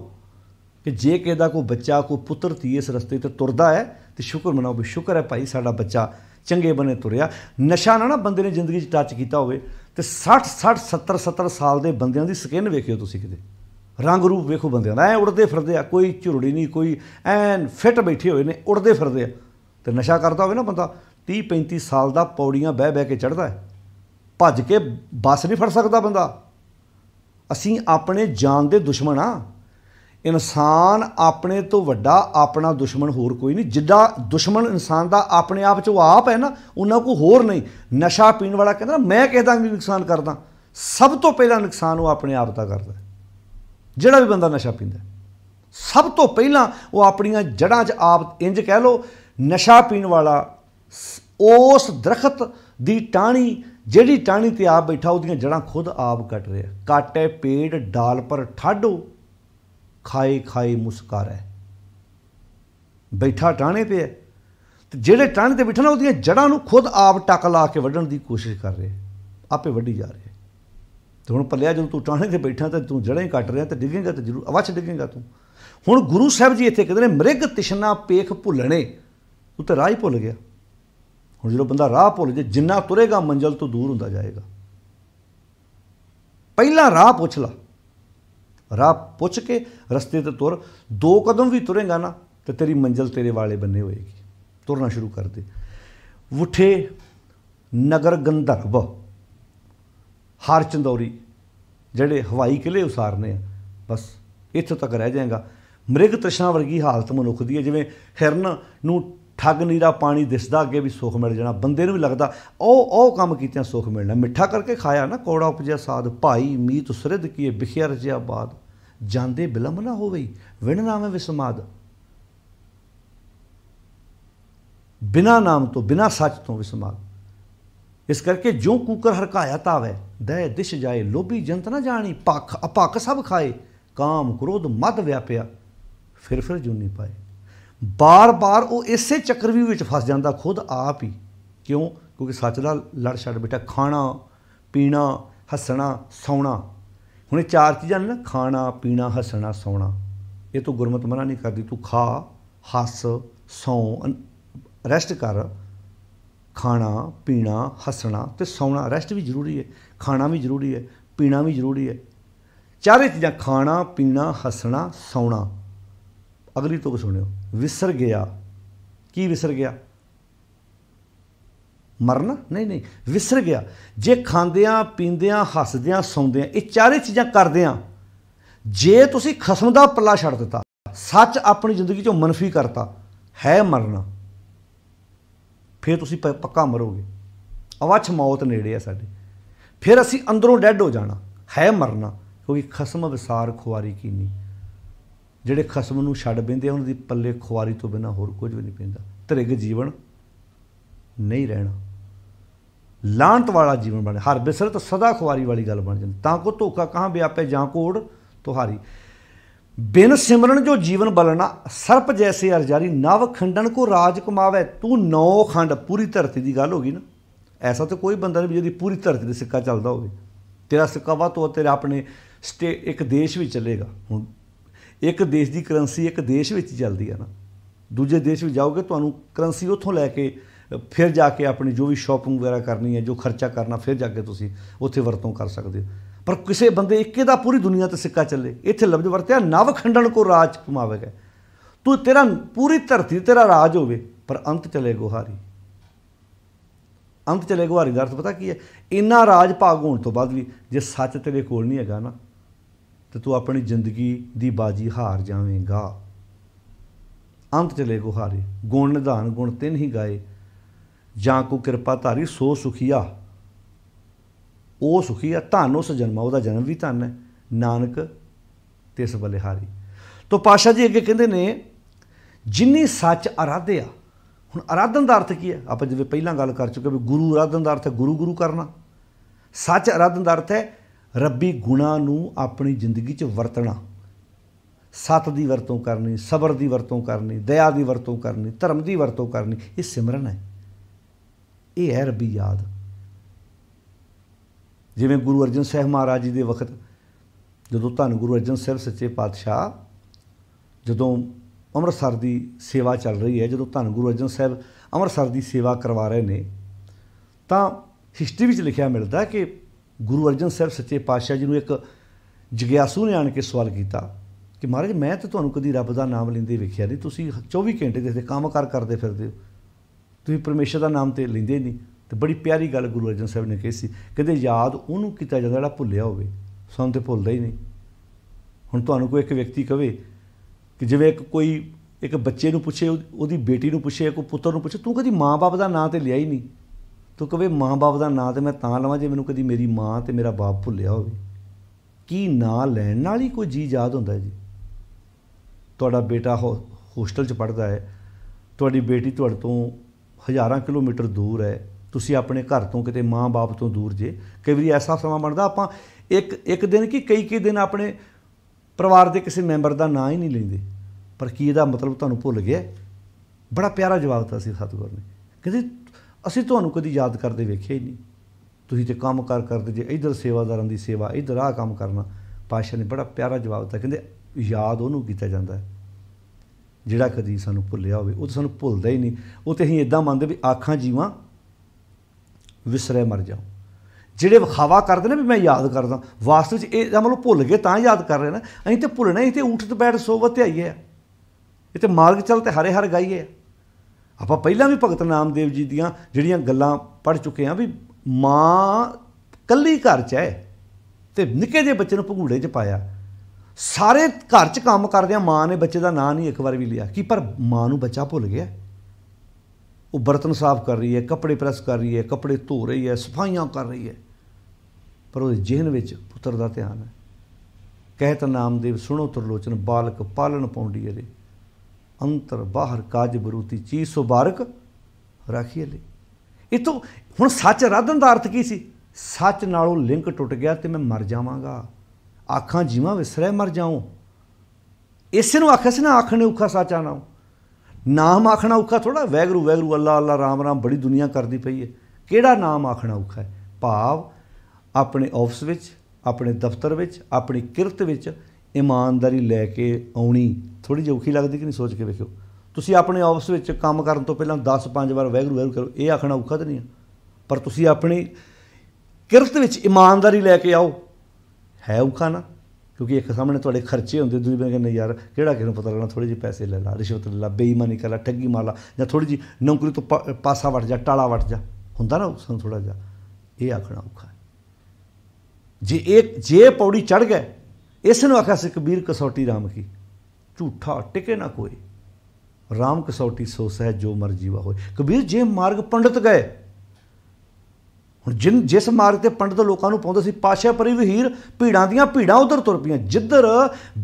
ਕਿ ਜੇ ਕਿਸੇ ਦਾ ਕੋਈ ਬੱਚਾ ਕੋਈ ਪੁੱਤਰ ਧੀ ਇਸ ਰਸਤੇ ਤੇ ਤੁਰਦਾ ਹੈ ਤੇ ਸ਼ੁਕਰ ਮਨਾਓ ਵੀ ਸ਼ੁਕਰ ਹੈ ਭਾਈ ਸਾਡਾ ਬੱਚਾ ਚੰਗੇ ਬਣੇ ਤੁਰਿਆ ਨਸ਼ਾ ਨਾ ਨਾ ਬੰਦੇ ਨੇ ਜ਼ਿੰਦਗੀ 'ਚ ਟੱਚ ਕੀਤਾ ਹੋਵੇ ਤੇ 60 60 70 70 ਸਾਲ ਦੇ ਬੰਦਿਆਂ ਦੀ ਸਕਿਨ ਵੇਖਿਓ ਤੁਸੀਂ ਕਿਤੇ ਰੰਗ ਰੂਪ ਵੇਖੋ ਬੰਦਿਆਂ ਦਾ ਐ ਉੜਦੇ ਫਿਰਦੇ ਆ ਕੋਈ ਝੁਰੜੀ ਨਹੀਂ ਕੋਈ ਐਨ ਫਿੱਟ ਬੈਠੇ ਹੋਏ ਨੇ ਉੜਦੇ ਫਿਰਦੇ ਆ ਤੇ ਨਸ਼ਾ ਕਰਦਾ ਹੋਵੇ ਨਾ ਬੰਦਾ 30 35 ਸਾਲ ਦਾ ਪੌੜੀਆਂ ਬਹਿ ਬਹਿ ਕੇ ਚੜਦਾ ਹੈ ਭੱਜ ਕੇ ਬੱਸ ਨਹੀਂ ਫੜ ਸਕਦਾ ਬੰਦਾ ਅਸੀਂ ਆਪਣੇ ਜਾਨ ਦੇ ਦੁਸ਼ਮਣ ਆ ਇਨਸਾਨ ਆਪਣੇ ਤੋਂ ਵੱਡਾ ਆਪਣਾ ਦੁਸ਼ਮਣ ਹੋਰ ਕੋਈ ਨਹੀਂ ਜਿੱਡਾ ਦੁਸ਼ਮਣ ਇਨਸਾਨ ਦਾ ਆਪਣੇ ਆਪ ਚ ਉਹ ਆਪ ਹੈ ਨਾ ਉਹਨਾਂ ਕੋ ਹੋਰ ਨਹੀਂ ਨਸ਼ਾ ਪੀਣ ਵਾਲਾ ਕਹਿੰਦਾ ਮੈਂ ਕਿਸੇ ਦਾ ਨੁਕਸਾਨ ਕਰਦਾ ਸਭ ਤੋਂ ਪਹਿਲਾਂ ਨੁਕਸਾਨ ਉਹ ਆਪਣੇ ਆਪ ਦਾ ਕਰਦਾ ਜਿਹੜਾ ਵੀ ਬੰਦਾ ਨਸ਼ਾ ਪੀਂਦਾ ਸਭ ਤੋਂ ਪਹਿਲਾਂ ਉਹ ਆਪਣੀਆਂ ਜੜਾਂ 'ਚ ਆਪ ਇੰਜ ਕਹਿ ਲੋ ਨਸ਼ਾ ਪੀਣ ਵਾਲਾ ਉਸ ਦਰਖਤ ਦੀ ਟਾਣੀ ਜਿਹੜੀ ਟਾਣੀ ਤੇ ਆਪ ਬੈਠਾ ਉਹਦੀਆਂ ਜੜਾਂ ਖੁਦ ਆਪ ਕੱਟ ਰਿਹਾ ਕਾਟੇ ਪੇੜ ਡਾਲ ਪਰ ਠਾਡੋ ਖਾਏ ਖਾਏ ਮੁਸਕਾਰੇ ਬੈਠਾ ਟਾਣੇ ਤੇ ਤੇ ਜਿਹੜੇ ਟਾਣੇ ਤੇ ਬਿਠਣਾ ਉਹਦੀਆਂ ਜੜਾਂ ਨੂੰ ਖੁਦ ਆਪ ਟੱਕ ਲਾ ਕੇ ਵੱਢਣ ਦੀ ਕੋਸ਼ਿਸ਼ ਕਰ ਰਿਹਾ ਆਪੇ ਵੱਢੀ ਜਾ ਰਿਹਾ ਤੇ ਹੁਣ ਪੱਲਿਆ ਜਦੋਂ ਤੂੰ ਟਾਣੇ ਤੇ ਬੈਠਾ ਤਾਂ ਤੂੰ ਜੜੇ ਕੱਟ ਰਿਹਾ ਤੇ ਡਿੱਗੇਗਾ ਤੇ ਜ਼ਰੂਰ ਅਵਛ ਡਿੱਗੇਗਾ ਤੂੰ ਹੁਣ ਗੁਰੂ ਸਾਹਿਬ ਜੀ ਇੱਥੇ ਕਹਿੰਦੇ ਨੇ ਮ੍ਰਿਗ ਤਿਸ਼ਨਾ ਪੇਖ ਭੁੱਲਣੇ ਤੂੰ ਤਾਂ ਰਾਹ ਹੀ ਭੁੱਲ ਗਿਆ ਹੁਣ ਜਦੋਂ ਬੰਦਾ ਰਾਹ ਭੁੱਲ ਜੇ ਜਿੰਨਾ ਤੁਰੇਗਾ ਮੰਜ਼ਲ ਤੋਂ ਦੂਰ ਹੁੰਦਾ ਜਾਏਗਾ ਪਹਿਲਾਂ ਰਾਹ ਪੁੱਛ ਲਾ ਰਾਹ ਪੁੱਛ ਕੇ ਰਸਤੇ ਤੇ ਤੁਰ ਦੋ ਕਦਮ ਵੀ ਤੁਰੇਗਾ ਨਾ ਤੇ ਤੇਰੀ ਮੰਜ਼ਲ ਤੇਰੇ ਵਾਲੇ ਬੰਨੇ ਹੋਏਗੀ ਤੁਰਨਾ ਸ਼ੁਰੂ ਕਰ ਦੇ ਉਠੇ ਨਗਰ ਗੰਧਰਵ ਹਰ ਚੰਦੌਰੀ ਜਿਹੜੇ ਹਵਾਈ ਕਿਲੇ ਉਸਾਰਨੇ ਆ ਬਸ ਇੱਥੋਂ ਤੱਕ ਰਹਿ ਜਾਏਗਾ ਮ੍ਰਿਗ ਤ੍ਰਿਸ਼ਨਾ ਵਰਗੀ ਹਾਲਤ ਮਨੁੱਖ ਦੀ ਹੈ ਜਿਵੇਂ ਹਿਰਨ ਨੂੰ ਠੱਗ ਨੀਰਾ ਪਾਣੀ ਦਿਸਦਾ ਅੱਗੇ ਵੀ ਸੁਖ ਮਿਲ ਜਾਣਾ ਬੰਦੇ ਨੂੰ ਵੀ ਲੱਗਦਾ ਉਹ ਉਹ ਕੰਮ ਕੀਤਿਆਂ ਸੁਖ ਮਿਲਣਾ ਮਿੱਠਾ ਕਰਕੇ ਖਾਇਆ ਨਾ ਕੋੜਾ ਉਪਜਿਆ ਸਾਧ ਭਾਈ ਮੀਤ ਸਰਦ ਕੀਏ ਬਿਖਿਆ ਰਜਿਆ ਬਾਦ ਜਾਂਦੇ ਬਿਲਮ ਨਾ ਹੋਵੇ ਵਿਣ ਨਾਮੇ ਵਿਸਮਾਦ ਬਿਨਾ ਨਾਮ ਤੋਂ ਬਿਨਾ ਸੱਚ ਤੋਂ ਵਿਸਮਾਦ ਇਸ ਕਰਕੇ ਜੋ ਕੂਕਰ ਹਰਕਾਇਆ ਤਾਵੇ ਦਹਿ ਦਿਸ਼ ਜਾਏ ਲੋਭੀ ਜੰਤ ਨਾ ਜਾਣੀ ਪੱਖ ਅਪੱਖ ਸਭ ਖਾਏ ਕਾਮ ਕ੍ਰੋਧ ਮਦ ਵਿਆਪਿਆ ਫਿਰ ਫਿਰ ਜੁਨੀ ਪਾਏ ਬਾਰ-ਬਾਰ ਉਹ ਇਸੇ ਚੱਕਰਵੀ ਵਿੱਚ ਫਸ ਜਾਂਦਾ ਖੁਦ ਆਪ ਹੀ ਕਿਉਂ ਕਿਉਂਕਿ ਸੱਚ ਦਾ ਲੜ ਛੱਡ ਬੇਟਾ ਖਾਣਾ ਪੀਣਾ ਹੱਸਣਾ ਸੌਣਾ ਹੁਣ ਇਹ ਚਾਰ ਚੀਜ਼ਾਂ ਨੇ ਨਾ ਖਾਣਾ ਪੀਣਾ ਹੱਸਣਾ ਸੌਣਾ ਇਹ ਤੂੰ ਗੁਰਮਤ ਮਨਾ ਨਹੀਂ ਕਰਦੀ ਤੂੰ ਖਾ ਹੱਸ ਸੌ ਰੈਸਟ ਕਰ ਖਾਣਾ ਪੀਣਾ ਹੱਸਣਾ ਤੇ ਸੌਣਾ ਰੈਸਟ ਵੀ ਜ਼ਰੂਰੀ ਹੈ ਖਾਣਾ ਵੀ ਜ਼ਰੂਰੀ ਹੈ ਪੀਣਾ ਵੀ ਜ਼ਰੂਰੀ ਹੈ ਚਾਰੇ ਚੀਜ਼ਾਂ ਖਾਣਾ ਪੀਣਾ ਹੱਸਣਾ ਸੌਣਾ ਅਗਲੀ ਤੋਂ ਸੁਣਿਓ ਵਿਸਰ ਗਿਆ ਕੀ ਵਿਸਰ ਗਿਆ ਮਰਨਾ ਨਹੀਂ ਨਹੀਂ ਵਿਸਰ ਗਿਆ ਜੇ ਖਾਂਦਿਆਂ ਪੀਂਦਿਆਂ ਹੱਸਦਿਆਂ ਸੌਂਦਿਆਂ ਇਹ ਚਾਰੇ ਚੀਜ਼ਾਂ ਕਰਦਿਆਂ ਜੇ ਤੁਸੀਂ ਖਸਮ ਦਾ ਪੱਲਾ ਛੱਡ ਦਿੱਤਾ ਸੱਚ ਆਪਣੀ ਜ਼ਿੰਦਗੀ ਚੋਂ ਮਨਫੀ ਕਰਤਾ ਹੈ ਮਰਨਾ ਫਿਰ ਤੁਸੀਂ ਪੱਕਾ ਮਰੋਗੇ ਅਵਛ ਮੌਤ ਨੇੜੇ ਆ ਸਾਡੇ ਫਿਰ ਅਸੀਂ ਅੰਦਰੋਂ ਡੈੱਡ ਹੋ ਜਾਣਾ ਹੈ ਮਰਨਾ ਕਿਉਂਕਿ ਖਸਮ ਵਿਸਾਰ ਖੁਆਰੀ ਕੀਨੀ ਜਿਹੜੇ ਖਸਮ ਨੂੰ ਛੱਡ ਬਿੰਦੇ ਉਹਨਾਂ ਦੀ ਪੱਲੇ ਖੁਆਰੀ ਤੋਂ ਬਿਨਾ ਹੋਰ ਕੁਝ ਵੀ ਨਹੀਂ ਪੈਂਦਾ ਤ੍ਰਿਗ ਜੀਵਨ ਨਹੀਂ ਰਹਿਣਾ ਲਾਂਤ ਵਾਲਾ ਜੀਵਨ ਬਣੇ ਹਰ ਬਿਸਰਤ ਸਦਾ ਖੁਆਰੀ ਵਾਲੀ ਗੱਲ ਬਣ ਜਾਂਦੀ ਤਾਂ ਕੋ ਧੋਖਾ ਕਹਾਂ ਵਿਆਪੇ ਜਾਂ ਕੋੜ ਤੁਹਾਰੀ ਬਿਨ ਸਿਮਰਨ ਜੋ ਜੀਵਨ ਬਲਣਾ ਸਰਪ ਜੈਸੇ ਅਰਜਾਰੀ ਨਵ ਖੰਡਨ ਕੋ ਰਾਜ ਕਮਾਵੇ ਤੂੰ ਨੌ ਖੰਡ ਪੂਰੀ ਧਰਤੀ ਦੀ ਗੱਲ ਹੋ ਗਈ ਨਾ ਐਸਾ ਤਾਂ ਕੋਈ ਬੰਦਾ ਨਹੀਂ ਜਿਹਦੀ ਪੂਰੀ ਧਰਤੀ ਦੇ ਸਿੱਕਾ ਚੱਲਦਾ ਹੋਵੇ ਤੇਰਾ ਸਿੱਕਾ ਵਾ ਤੋ ਤੇਰੇ ਆਪਣੇ ਸਟੇ ਇੱਕ ਦੇਸ਼ ਵਿੱਚ ਚੱਲੇਗਾ ਹੁਣ ਇੱਕ ਦੇਸ਼ ਦੀ ਕਰੰਸੀ ਇੱਕ ਦੇਸ਼ ਵਿੱਚ ਚੱਲਦੀ ਆ ਨਾ ਦੂਜੇ ਦੇਸ਼ ਵਿੱਚ ਜਾਓਗੇ ਤੁਹਾਨੂੰ ਕਰੰਸੀ ਉੱਥੋਂ ਲੈ ਕੇ ਫਿਰ ਜਾ ਕੇ ਆਪਣੀ ਜੋ ਵੀ ਸ਼ਾਪਿੰਗ ਵਗੈਰਾ ਕਰਨੀ ਹੈ ਜੋ ਖਰਚਾ ਕਰਨਾ ਫਿਰ ਜਾ ਕੇ ਤੁਸੀਂ ਉੱਥੇ ਵਰਤੋਂ ਕਰ ਸਕਦੇ ਹੋ ਪਰ ਕਿਸੇ ਬੰਦੇ ਇੱਕੇ ਦਾ ਪੂਰੀ ਦੁਨੀਆ ਤੇ ਸਿੱਕਾ ਚੱਲੇ ਇੱਥੇ ਲਬਜ ਵਰਤਿਆ ਨਵ ਖੰਡਣ ਕੋ ਰਾਜ ਕਮਾਵੇਗਾ ਤੂੰ ਤੇਰਾ ਪੂਰੀ ਧਰਤੀ ਤੇਰਾ ਰਾਜ ਹੋਵੇ ਪਰ ਅੰਤ ਚਲੇ ਗੋਹਾਰੀ ਅੰਤ ਚਲੇ ਗੋਹਾਰੀ ਦਾ ਅਰਥ ਪਤਾ ਕੀ ਹੈ ਇੰਨਾ ਰਾਜ ਭਾਗ ਹੋਣ ਤੋਂ ਬਾਅਦ ਵੀ ਜੇ ਸੱਚ ਤੇਰੇ ਕੋਲ ਨਹੀਂ ਹੈਗਾ ਨਾ ਤੇ ਤੂੰ ਆਪਣੀ ਜ਼ਿੰਦਗੀ ਦੀ ਬਾਜੀ ਹਾਰ ਜਾਵੇਂਗਾ ਅੰਤ ਚਲੇ ਗੋਹਾਰੀ ਗੁਣ ਨਿਧਾਨ ਗੁਣ ਤਿੰਨ ਹੀ ਗਾਏ ਜਾਂ ਕੋ ਕਿਰਪਾ ਧਾਰੀ ਸੋ ਸੁਖੀਆ ਉਹ ਸੁਖੀ ਆ ਧਨ ਉਸ ਜਨਮ ਉਹਦਾ ਜਨਮ ਵੀ ਧਨ ਹੈ ਨਾਨਕ ਤਿਸ ਬਲਿਹਾਰੀ ਤੋਂ ਪਾਸ਼ਾ ਜੀ ਅੱਗੇ ਕਹਿੰਦੇ ਨੇ ਜਿਨੀ ਸੱਚ ਅਰਾਧਿਆ ਹੁਣ ਅਰਾਧਨ ਦਾ ਅਰਥ ਕੀ ਹੈ ਆਪਾਂ ਜਿਵੇਂ ਪਹਿਲਾਂ ਗੱਲ ਕਰ ਚੁੱਕੇ ਵੀ ਗੁਰੂ ਅਰਾਧਨ ਦਾ ਅਰਥ ਹੈ ਗੁਰੂ ਗੁਰੂ ਕਰਨਾ ਸੱਚ ਅਰਾਧਨ ਦਾ ਅਰਥ ਹੈ ਰੱਬੀ ਗੁਣਾ ਨੂੰ ਆਪਣੀ ਜ਼ਿੰਦਗੀ 'ਚ ਵਰਤਣਾ ਸਤ ਦੀ ਵਰਤੋਂ ਕਰਨੀ ਸਬਰ ਦੀ ਵਰਤੋਂ ਕਰਨੀ ਦਇਆ ਦੀ ਵਰਤੋਂ ਕਰਨੀ ਧਰਮ ਦੀ ਵਰਤੋਂ ਕਰਨੀ ਇਹ ਸਿਮਰਨ ਹੈ ਇਹ ਹੈ ਰੱਬੀ ਯਾਦ ਜਿਵੇਂ ਗੁਰੂ ਅਰਜਨ ਸਾਹਿਬ ਮਹਾਰਾਜ ਜੀ ਦੇ ਵਕਤ ਜਦੋਂ ਧੰਨ ਗੁਰੂ ਅਰਜਨ ਸਾਹਿਬ ਸੱਚੇ ਪਾਤਸ਼ਾਹ ਜਦੋਂ ਅੰਮ੍ਰਿਤਸਰ ਦੀ ਸੇਵਾ ਚੱਲ ਰਹੀ ਹੈ ਜਦੋਂ ਧੰਨ ਗੁਰੂ ਅਰਜਨ ਸਾਹਿਬ ਅੰਮ੍ਰਿਤਸਰ ਦੀ ਸੇਵਾ ਕਰਵਾ ਰਹੇ ਨੇ ਤਾਂ ਹਿਸਟਰੀ ਵਿੱਚ ਲਿਖਿਆ ਮਿਲਦਾ ਕਿ ਗੁਰੂ ਅਰਜਨ ਸਾਹਿਬ ਸੱਚੇ ਪਾਤਸ਼ਾਹ ਜੀ ਨੂੰ ਇੱਕ ਜਗਿਆਸੂ ਨੇ ਆਣ ਕੇ ਸਵਾਲ ਕੀਤਾ ਕਿ ਮਹਾਰਾਜ ਮੈਂ ਤਾਂ ਤੁਹਾਨੂੰ ਕਦੀ ਰੱਬ ਦਾ ਨਾਮ ਲੈਂਦੇ ਵੇਖਿਆ ਨਹੀਂ ਤੁਸੀਂ 24 ਘੰਟੇ ਕਿਸੇ ਦੇ ਕੰਮਕਾਰ ਕਰਦੇ ਫਿਰਦੇ ਹੋ ਤੁਸੀਂ ਪਰਮੇਸ਼ਰ ਦਾ ਨਾਮ ਤੇ ਲੈਂਦੇ ਨਹੀਂ ਤੇ ਬੜੀ ਪਿਆਰੀ ਗੱਲ ਗੁਰੂ ਅਰਜਨ ਸਾਹਿਬ ਨੇ ਕਹੀ ਸੀ ਕਹਿੰਦੇ ਯਾਦ ਉਹਨੂੰ ਕੀਤਾ ਜਾਂਦਾ ਜਿਹੜਾ ਭੁੱਲਿਆ ਹੋਵੇ ਸਾਨੂੰ ਤੇ ਭੁੱਲਦਾ ਹੀ ਨਹੀਂ ਹੁਣ ਤੁਹਾਨੂੰ ਕੋਈ ਇੱਕ ਵਿਅਕਤੀ ਕਵੇ ਕਿ ਜਿਵੇਂ ਇੱਕ ਕੋਈ ਇੱਕ ਬੱਚੇ ਨੂੰ ਪੁੱਛੇ ਉਹਦੀ ਬੇਟੀ ਨੂੰ ਪੁੱਛੇ ਕੋਈ ਪੁੱਤਰ ਨੂੰ ਪੁੱਛੇ ਤੂੰ ਕਦੀ ਮਾਂ-ਬਾਪ ਦਾ ਨਾਂ ਤੇ ਲਿਆ ਹੀ ਨਹੀਂ ਤੂੰ ਕਵੇ ਮਾਂ-ਬਾਪ ਦਾ ਨਾਂ ਤੇ ਮੈਂ ਤਾਂ ਲਵਾਂ ਜੇ ਮੈਨੂੰ ਕਦੀ ਮੇਰੀ ਮਾਂ ਤੇ ਮੇਰਾ ਬਾਪ ਭੁੱਲਿਆ ਹੋਵੇ ਕੀ ਨਾਂ ਲੈਣ ਨਾਲ ਹੀ ਕੋਈ ਜੀ ਯਾਦ ਹੁੰਦਾ ਜੀ ਤੁਹਾਡਾ ਬੇਟਾ ਹੋਸਟਲ 'ਚ ਪੜਦਾ ਹੈ ਤੁਹਾਡੀ ਬੇਟੀ ਤੁਹਾਡੇ ਤੋਂ ਹਜ਼ਾਰਾਂ ਕਿਲੋਮੀਟਰ ਦੂਰ ਹੈ ਤੁਸੀਂ ਆਪਣੇ ਘਰ ਤੋਂ ਕਿਤੇ ਮਾਂ-ਬਾਪ ਤੋਂ ਦੂਰ ਜੇ ਕਈ ਵਾਰੀ ਐਸਾ ਸਮਾਂ ਬਣਦਾ ਆਪਾਂ ਇੱਕ ਇੱਕ ਦਿਨ ਕੀ ਕਈ ਕਈ ਦਿਨ ਆਪਣੇ ਪਰਿਵਾਰ ਦੇ ਕਿਸੇ ਮੈਂਬਰ ਦਾ ਨਾਂ ਹੀ ਨਹੀਂ ਲੈਂਦੇ ਪਰ ਕੀ ਇਹਦਾ ਮਤਲਬ ਤੁਹਾਨੂੰ ਭੁੱਲ ਗਿਆ ਬੜਾ ਪਿਆਰਾ ਜਵਾਬ ਦਿੱਤਾ ਸੀ ਸਤਿਗੁਰ ਨੇ ਕਹਿੰਦੇ ਅਸੀਂ ਤੁਹਾਨੂੰ ਕਦੀ ਯਾਦ ਕਰਦੇ ਵੇਖਿਆ ਹੀ ਨਹੀਂ ਤੁਸੀਂ ਤੇ ਕੰਮ ਕਰ ਕਰਦੇ ਜੇ ਇਧਰ ਸੇਵਾਦਾਰਾਂ ਦੀ ਸੇਵਾ ਇਧਰ ਆ ਕੰਮ ਕਰਨਾ ਪਾਸ਼ਾ ਨੇ ਬੜਾ ਪਿਆਰਾ ਜਵਾਬ ਦਿੱਤਾ ਕਹਿੰਦੇ ਯਾਦ ਉਹਨੂੰ ਕੀਤਾ ਜਾਂਦਾ ਹੈ ਜਿਹੜਾ ਕਦੀ ਸਾਨੂੰ ਭੁੱਲਿਆ ਹੋਵੇ ਉਹ ਤਾਂ ਸਾਨੂੰ ਭੁੱਲਦਾ ਹੀ ਨਹੀਂ ਉਹ ਤੇ ਅਸੀਂ ਇਦਾਂ ਮੰਨਦੇ ਵੀ ਆਖਾਂ ਜੀਵਾਂ ਵਿਸਰੇ ਮਰ ਜਾਓ ਜਿਹੜੇ ਵਿਖਾਵਾ ਕਰਦੇ ਨੇ ਵੀ ਮੈਂ ਯਾਦ ਕਰਦਾ ਵਾਸਤੇ ਵਿੱਚ ਇਹ ਮਤਲਬ ਭੁੱਲ ਗਏ ਤਾਂ ਯਾਦ ਕਰ ਰਹੇ ਨਾ ਅਸੀਂ ਤੇ ਭੁੱਲਣਾ ਹੀ ਤੇ ਊਠ ਤੇ ਬੈਠ ਸੋਵਤ ਤੇ ਆਈਏ ਇਹ ਤੇ ਮਾਰਗ ਚਲ ਤੇ ਹਰੇ ਹਰ ਗਾਈਏ ਆਪਾਂ ਪਹਿਲਾਂ ਵੀ ਭਗਤ ਨਾਮਦੇਵ ਜੀ ਦੀਆਂ ਜਿਹੜੀਆਂ ਗੱਲਾਂ ਪੜ ਚੁੱਕੇ ਆ ਵੀ ਮਾਂ ਕੱਲੀ ਘਰ 'ਚ ਹੈ ਤੇ ਨਿੱਕੇ ਜਿਹੇ ਬੱਚੇ ਨੂੰ ਭੰਗੂੜੇ 'ਚ ਪਾਇਆ ਸਾਰੇ ਘਰ 'ਚ ਕੰਮ ਕਰਦੇ ਆ ਮਾਂ ਨੇ ਬੱਚੇ ਦਾ ਨਾਂ ਨਹੀਂ ਇੱਕ ਵਾਰ ਵੀ ਲਿਆ ਕੀ ਪਰ ਮਾਂ ਨੂੰ ਬੱਚਾ ਭੁੱਲ ਗਿਆ ਉਹ ਬਰਤਨ ਸਾਫ਼ ਕਰ ਰਹੀ ਹੈ ਕੱਪੜੇ ਪ੍ਰੈਸ ਕਰ ਰਹੀ ਹੈ ਕੱਪੜੇ ਧੋ ਰਹੀ ਹੈ ਸਫਾਈਆਂ ਕਰ ਰਹੀ ਹੈ ਪਰ ਉਹਦੇ ਜਿਹਨ ਵਿੱਚ ਪੁੱਤਰ ਦਾ ਧਿਆਨ ਹੈ ਕਹਿਤ ਨਾਮਦੇਵ ਸੁਣੋ ਤਰਲੋਚਨ ਬਾਲਕ ਪਾਲਣ ਪੌਂਡੀ ਰੇ ਅੰਤਰ ਬਾਹਰ ਕਾਜ ਬਰੂਤੀ ਚੀਜ਼ ਸੁਬਾਰਕ ਰਾਖੀ ਲਈ ਇਹ ਤੋਂ ਹੁਣ ਸੱਚ ਰਾਧਨ ਦਾ ਅਰਥ ਕੀ ਸੀ ਸੱਚ ਨਾਲੋਂ ਲਿੰਕ ਟੁੱਟ ਗਿਆ ਤੇ ਮੈਂ ਮਰ ਜਾਵਾਂਗਾ ਆਖਾਂ ਜੀਵਾਂ ਵਿਸਰੇ ਮਰ ਜਾਵਾਂ ਇਸੇ ਨੂੰ ਆਖਿਆ ਸੀ ਨਾ ਆਖਣੇ ਔਖਾ ਸੱਚ ਆਣਾ ਨਾਮ ਆਖਣਾ ਔਖਾ ਥੋੜਾ ਵੈਗਰੂ ਵੈਗਰੂ ਅੱਲਾ ਅੱਲਾ ਰਾਮ ਰਾਮ ਬੜੀ ਦੁਨੀਆ ਕਰਦੀ ਪਈ ਹੈ ਕਿਹੜਾ ਨਾਮ ਆਖਣਾ ਔਖਾ ਹੈ ਭਾਵ ਆਪਣੇ ਆਫਿਸ ਵਿੱਚ ਆਪਣੇ ਦਫ਼ਤਰ ਵਿੱਚ ਆਪਣੀ ਕਿਰਤ ਵਿੱਚ ਇਮਾਨਦਾਰੀ ਲੈ ਕੇ ਆਉਣੀ ਥੋੜੀ ਜਿਹੀ ਔਖੀ ਲੱਗਦੀ ਕਿ ਨਹੀਂ ਸੋਚ ਕੇ ਵੇਖਿਓ ਤੁਸੀਂ ਆਪਣੇ ਆਫਿਸ ਵਿੱਚ ਕੰਮ ਕਰਨ ਤੋਂ ਪਹਿਲਾਂ 10-5 ਵਾਰ ਵੈਗਰੂ ਵੈਗਰੂ ਕਰੋ ਇਹ ਆਖਣਾ ਔਖਾ ਤਾਂ ਨਹੀਂ ਪਰ ਤੁਸੀਂ ਆਪਣੀ ਕਿਰਤ ਵਿੱਚ ਇਮਾਨਦਾਰੀ ਲੈ ਕੇ ਆਓ ਹੈ ਔਖਾ ਨਾ ਕਿਉਂਕਿ ਇੱਕ ਸਾਹਮਣੇ ਤੁਹਾਡੇ ਖਰਚੇ ਹੁੰਦੇ ਦੂਜੇ ਬੰਦੇ ਕਹਿੰਦੇ ਯਾਰ ਕਿਹੜਾ ਕਿਹਨੂੰ ਪਤਾ ਲੱਗਣਾ ਥੋੜੀ ਜਿਹੀ ਪੈਸੇ ਲੈ ਲਾ ਰਿਸ਼ਵਤ ਲੈ ਲਾ ਬੇਈਮਾਨੀ ਕਰ ਲਾ ਠੱਗੀ ਮਾਰ ਲਾ ਜਾਂ ਥੋੜੀ ਜੀ ਨੌਕਰੀ ਤੋਂ ਪਾਸਾ ਵੜ ਜਾ ਟਾਲਾ ਵੜ ਜਾ ਹੁੰਦਾ ਨਾ ਉਸ ਨੂੰ ਥੋੜਾ ਜਿਹਾ ਇਹ ਆਖਣਾ ਔਖਾ ਜੇ ਇੱਕ ਜੇ ਪੌੜੀ ਚੜ ਗਏ ਇਸ ਨੂੰ ਆਖਿਆ ਸੀ ਕਬੀਰ ਕਸੌਟੀ ਰਾਮ ਕੀ ਝੂਠਾ ਟਿਕੇ ਨਾ ਕੋਈ ਰਾਮ ਕਸੌਟੀ ਸੋਸ ਹੈ ਜੋ ਮਰਜੀ ਵਾ ਹੋਏ ਕਬੀਰ ਜੇ ਮਾਰਗ ਪੰਡਤ ਗਏ ਹੁਣ ਜਿਨ ਜਿਸ ਮਾਰਗ ਤੇ ਪੰਡਤ ਲੋਕਾਂ ਨੂੰ ਪਾਉਂਦੇ ਸੀ ਪਾਸ਼ਾ ਪਰੀ ਵਹੀਰ ਭੀੜਾਂ ਦੀਆਂ ਭੀੜਾਂ ਉਧਰ ਤੁਰ ਪਈਆਂ ਜਿੱਧਰ